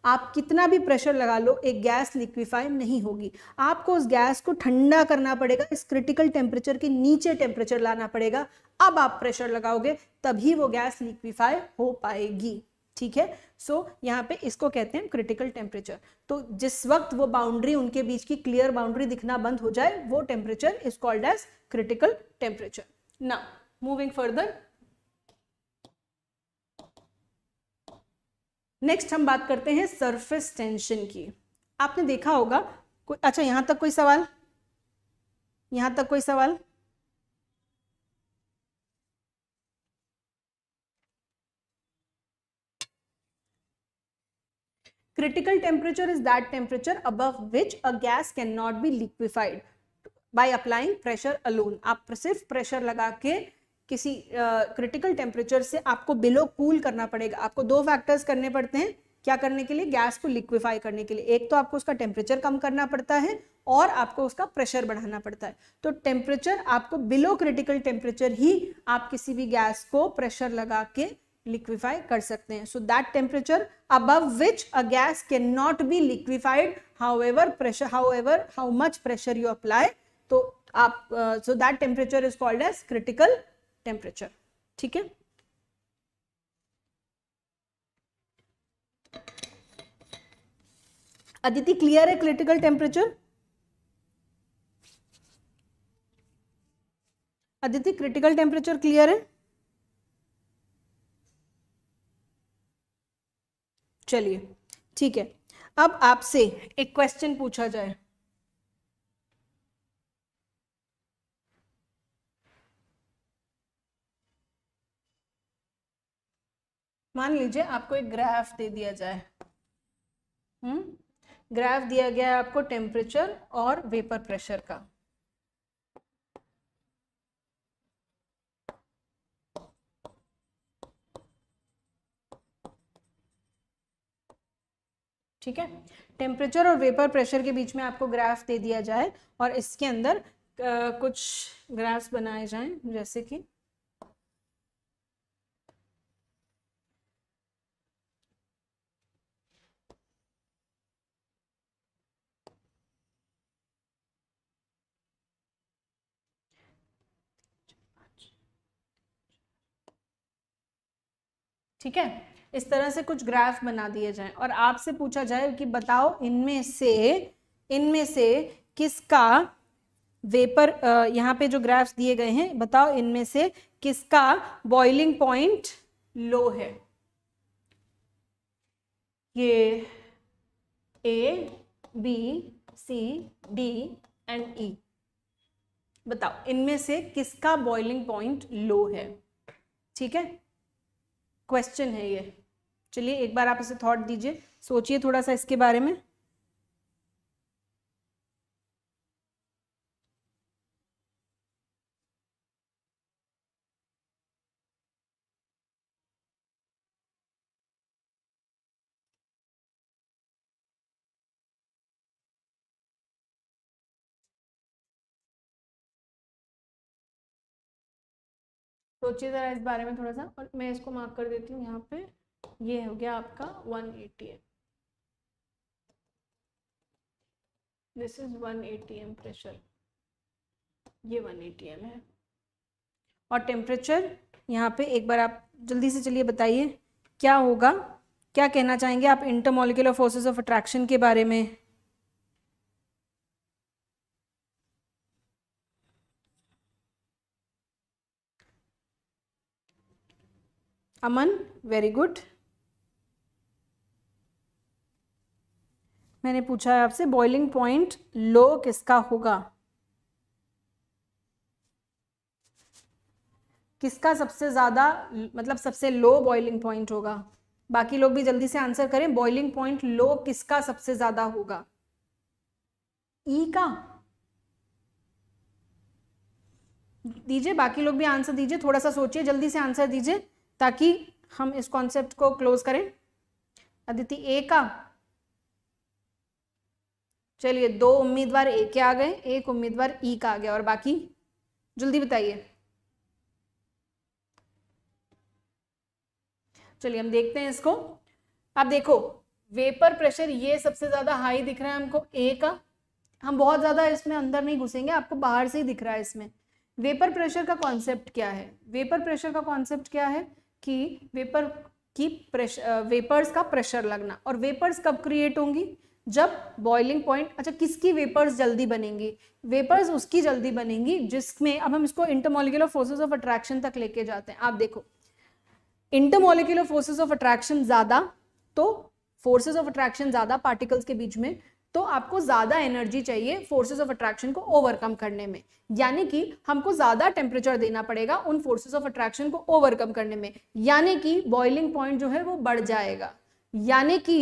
आप कितना भी प्रेशर लगा लो एक गैस लिक्विफाई नहीं होगी आपको उस गैस को ठंडा करना पड़ेगा इस क्रिटिकल टेम्परेचर के नीचे टेम्परेचर लाना पड़ेगा अब आप प्रेशर लगाओगे तभी वो गैस लिक्विफाई हो पाएगी ठीक है सो so, यहाँ पे इसको कहते हैं क्रिटिकल टेम्परेचर तो जिस वक्त वो बाउंड्री उनके बीच की क्लियर बाउंड्री दिखना बंद हो जाए वो temperature is called as critical temperature ना मूविंग फर्दर नेक्स्ट हम बात करते हैं सरफेस टेंशन की आपने देखा होगा अच्छा यहां तक कोई सवाल यहां तक कोई सवाल critical temperature is that temperature above which a gas can not be liquefied by applying pressure alone आप सिर्फ प्रेशर लगा के किसी क्रिटिकल uh, टेम्परेचर से आपको बिलो कूल करना पड़ेगा आपको दो फैक्टर्स करने पड़ते हैं क्या करने के लिए गैस को लिक्विफाई करने के लिए एक तो आपको उसका टेम्परेचर कम करना पड़ता है और आपको उसका प्रेशर बढ़ाना पड़ता है तो टेम्परेचर आपको बिलो क्रिटिकल टेम्परेचर ही आप किसी भी गैस को प्रेशर लगा के लिक्विफाई कर सकते हैं so that temperature above which a gas can not be liquefied however pressure however how much pressure you apply तो आप so that temperature is called as critical temperature ठीक है Aditi clear है critical temperature Aditi critical temperature clear है चलिए ठीक है अब आपसे एक क्वेश्चन पूछा जाए मान लीजिए आपको एक ग्राफ दे दिया जाए हम्म ग्राफ दिया गया है आपको टेम्परेचर और वेपर प्रेशर का ठीक है टेम्परेचर और वेपर प्रेशर के बीच में आपको ग्राफ दे दिया जाए और इसके अंदर आ, कुछ ग्राफ्स बनाए जाएं जैसे कि ठीक है इस तरह से कुछ ग्राफ बना दिए जाएं और आपसे पूछा जाए कि बताओ इनमें से इनमें से किसका वेपर यहाँ पे जो ग्राफ्स दिए गए हैं बताओ इनमें से किसका बॉइलिंग पॉइंट लो है ये A B C D and E बताओ इनमें से किसका बॉइलिंग पॉइंट लो है ठीक है क्वेश्चन है ये चलिए एक बार आप इसे थॉट दीजिए सोचिए थोड़ा सा इसके बारे में सोचिए ज़रा इस बारे में थोड़ा सा और मैं इसको मार्क कर देती हूँ यहाँ पे ये हो गया आपका 180 A T M this is one 1 M pressure ये वन 1 एम है और टेम्परेचर यहाँ पे एक बार आप जल्दी से चलिए बताइए क्या होगा क्या कहना चाहेंगे आप इंटरमोलिकुलर फोर्सेस ऑफ अट्रैक्शन के बारे में अमन वेरी गुड मैंने पूछा है आपसे बॉइलिंग पॉइंट लो किसका होगा किसका सबसे ज़्यादा मतलब सबसे लो बॉइलिंग पॉइंट होगा बाकी लोग भी जल्दी से आंसर करें बॉइलिंग पॉइंट लो किसका सबसे ज़्यादा होगा ई e का दीजिए बाकी लोग भी आंसर दीजिए थोड़ा सा सोचिए जल्दी से आंसर दीजिए ताकि हम इस कॉन्सेप्ट को क्लोज करें अदिति ए का चलिए दो उम्मीदवार ए के आ गए एक उम्मीदवार ई e का आ गया और बाकी जल्दी बताइए चलिए हम देखते हैं इसको आप देखो वेपर प्रेशर ये सबसे ज़्यादा हाई दिख रहा है हमको ए का हम बहुत ज़्यादा इसमें अंदर नहीं घुसेंगे आपको बाहर से ही दिख रहा है इसमें वेपर प्रेशर का कॉन्सेप्ट क्या है वेपर प्रेशर का कॉन्सेप्ट क्या है कि वेपर की प्रेशर वेपर्स का प्रेशर लगना और वेपर्स कब क्रिएट होंगी जब बॉइलिंग पॉइंट अच्छा किसकी वेपर्स जल्दी बनेंगी वेपर्स उसकी जल्दी बनेंगी जिसमें अब हम इसको इंटरमोलिकुलर फोर्सेस ऑफ अट्रैक्शन तक लेके जाते हैं आप देखो इंटरमोलिकुलर फोर्सेस ऑफ अट्रैक्शन ज़्यादा तो फोर्सेस ऑफ अट्रैक्शन ज़्यादा पार्टिकल्स के बीच में तो आपको ज़्यादा एनर्जी चाहिए फोर्सेस ऑफ अट्रैक्शन को ओवरकम करने में यानी कि हमको ज़्यादा टेम्परेचर देना पड़ेगा उन फोर्सेस ऑफ अट्रैक्शन को ओवरकम करने में यानी कि बॉइलिंग पॉइंट जो है वो बढ़ जाएगा यानी कि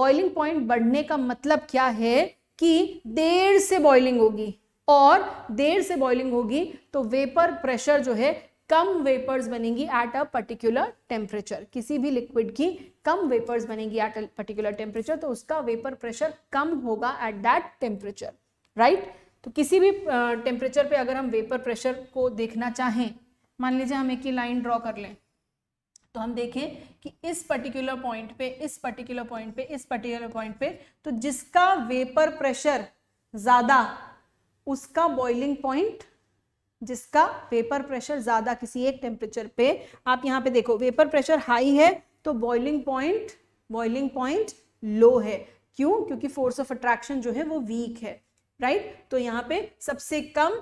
बॉइलिंग पॉइंट बढ़ने का मतलब क्या है कि देर से बॉइलिंग होगी और देर से बॉइलिंग होगी तो वेपर प्रेशर जो है कम वेपर्स बनेंगी एट अ पर्टिकुलर टेम्परेचर किसी भी लिक्विड की कम वेपर्स बनेगी एट पर्टिकुलर टेम्परेचर तो उसका वेपर प्रेशर कम होगा एट दैट टेम्परेचर राइट तो किसी भी टेम्परेचर पे अगर हम वेपर प्रेशर को देखना चाहें मान लीजिए हम एक ही लाइन ड्रॉ कर लें तो हम देखें कि इस पर्टिकुलर पॉइंट पे इस पर्टिकुलर पॉइंट पे इस पर्टिकुलर पॉइंट पे तो जिसका वेपर प्रेशर ज़्यादा उसका बॉइलिंग पॉइंट जिसका वेपर प्रेशर ज़्यादा किसी एक टेम्परेचर पे आप यहाँ पे देखो वेपर प्रेशर हाई है तो boiling point boiling point low है क्यों क्योंकि फोर्स ऑफ अट्रैक्शन जो है वो वीक है राइट right? तो यहाँ पे सबसे कम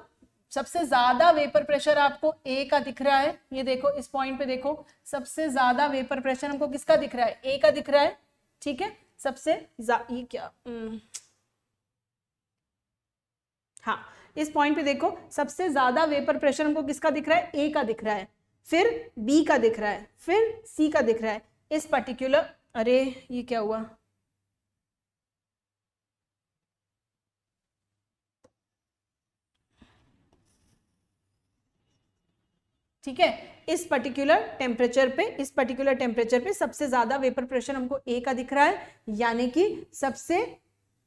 सबसे ज्यादा वेपर प्रेशर आपको ए का दिख रहा है ये देखो इस पॉइंट पे देखो सबसे ज्यादा वेपर प्रेशर हमको किसका दिख रहा है ए का दिख रहा है ठीक है सबसे ये क्या हम्म, हाँ इस पॉइंट पे देखो सबसे ज्यादा वेपर प्रेशर हमको किसका दिख रहा है ए का दिख रहा है फिर बी का दिख रहा है फिर सी का दिख रहा है इस पर्टिकुलर अरे ये क्या हुआ ठीक है इस पर्टिकुलर टेम्परेचर पे इस पर्टिकुलर टेम्परेचर पे सबसे ज्यादा वेपर प्रेशर हमको ए का दिख रहा है यानी कि सबसे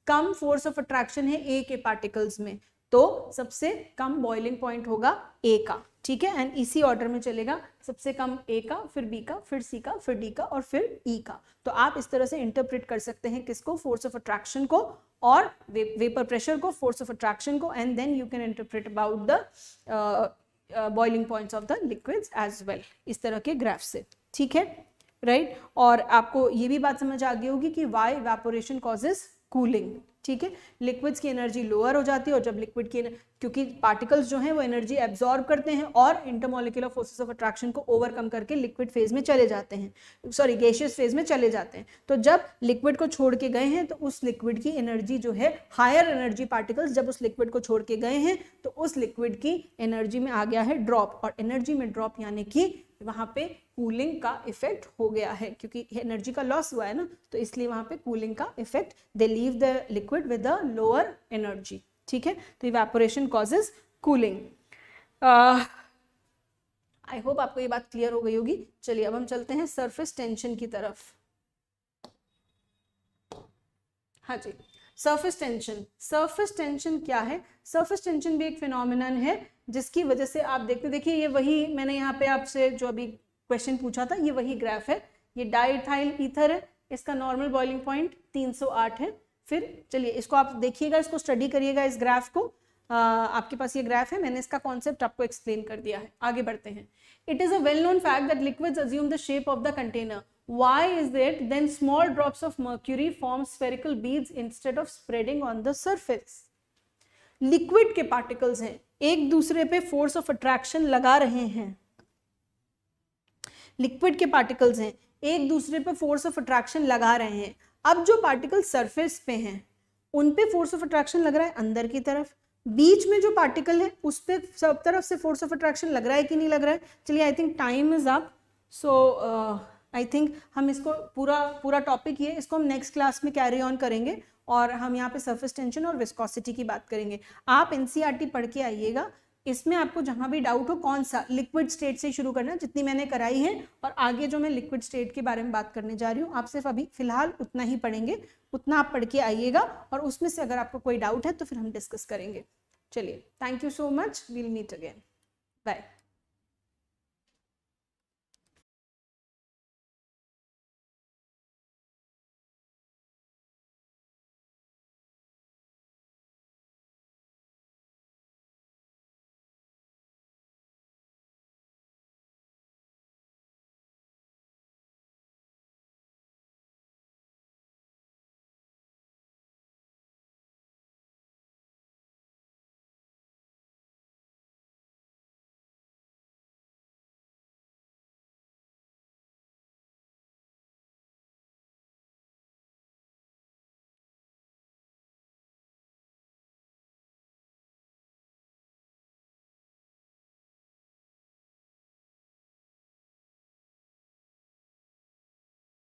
कम फोर्स ऑफ अट्रैक्शन है ए के पार्टिकल्स में तो सबसे कम बॉइलिंग पॉइंट होगा ए का ठीक है एंड इसी ऑर्डर में चलेगा सबसे कम ए का फिर बी का फिर सी का फिर डी का और फिर ई e का तो आप इस तरह से इंटरप्रेट कर सकते हैं किसको फोर्स ऑफ अट्रैक्शन को और वेपर प्रेशर को फोर्स ऑफ अट्रैक्शन को and then you can interpret about the boiling points of the liquids as well इस तरह के ग्राफ से ठीक है राइट right? और आपको ये भी बात समझ आ गई होगी कि वाई वेपोरेशन कॉजेज कूलिंग ठीक है लिक्विड्स की एनर्जी लोअर हो जाती है और जब लिक्विड की क्योंकि पार्टिकल्स जो हैं वो एनर्जी एब्जॉर्ब करते हैं और इंटरमोलिकुलर फोर्सेस ऑफ अट्रैक्शन को ओवरकम करके लिक्विड फेज में चले जाते हैं सॉरी गैशियस फेज में चले जाते हैं तो जब लिक्विड को छोड़ के गए हैं तो उस लिक्विड की एनर्जी जो है हायर एनर्जी पार्टिकल्स जब उस लिक्विड को छोड़ के गए हैं तो उस लिक्विड की एनर्जी में आ गया है ड्रॉप और एनर्जी में ड्रॉप यानी कि वहाँ पे कूलिंग का इफेक्ट हो गया है क्योंकि एनर्जी का लॉस हुआ है ना तो इसलिए वहां पे कूलिंग का effect they leave the liquid with the lower energy ठीक है तो evaporation causes cooling I hope आपको ये बात क्लियर हो गई होगी चलिए अब हम चलते हैं सरफेस टेंशन की तरफ हाँ जी सरफेस टेंशन सरफेस टेंशन क्या है सरफेस टेंशन भी एक फिनोमिनन है जिसकी वजह से आप देखते देखिए ये वही मैंने यहाँ पे आपसे जो अभी क्वेश्चन पूछा था ये वही ग्राफ है ये डाइथाइल ईथर है इसका नॉर्मल बॉइलिंग पॉइंट 308 है फिर चलिए इसको आप देखिएगा इसको स्टडी करिएगा इस ग्राफ को आ, आपके पास ये ग्राफ है मैंने इसका कॉन्सेप्ट आपको एक्सप्लेन कर दिया है आगे बढ़ते हैं it is a well known fact that liquids assume the shape of the container why is it then small drops of mercury form spherical beads instead of spreading on the surface liquid के particles हैं एक दूसरे पे force of attraction लगा रहे हैं liquid के particles हैं एक दूसरे पे फोर्स ऑफ अट्रैक्शन लगा रहे हैं अब जो पार्टिकल सरफेस पे हैं उन पे फोर्स ऑफ अट्रैक्शन लग रहा है अंदर की तरफ बीच में जो पार्टिकल है उस पर सब तरफ से फोर्स ऑफ अट्रैक्शन लग रहा है कि नहीं लग रहा है चलिए I think time is up so I think हम इसको पूरा पूरा टॉपिक ये इसको हम नेक्स्ट क्लास में कैरी ऑन करेंगे और हम यहाँ पे सरफेस टेंशन और विस्कोसिटी की बात करेंगे आप एनसीईआरटी e पढ़ के आइएगा इसमें आपको जहाँ भी डाउट हो कौन सा लिक्विड स्टेट से शुरू करना जितनी मैंने कराई है और आगे जो मैं लिक्विड स्टेट के बारे में बात करने जा रही हूँ आप सिर्फ अभी फिलहाल उतना ही पढ़ेंगे उतना आप पढ़ के आइएगा और उसमें से अगर आपको कोई डाउट है तो फिर हम डिस्कस करेंगे चलिए thank you so much we'll meet again bye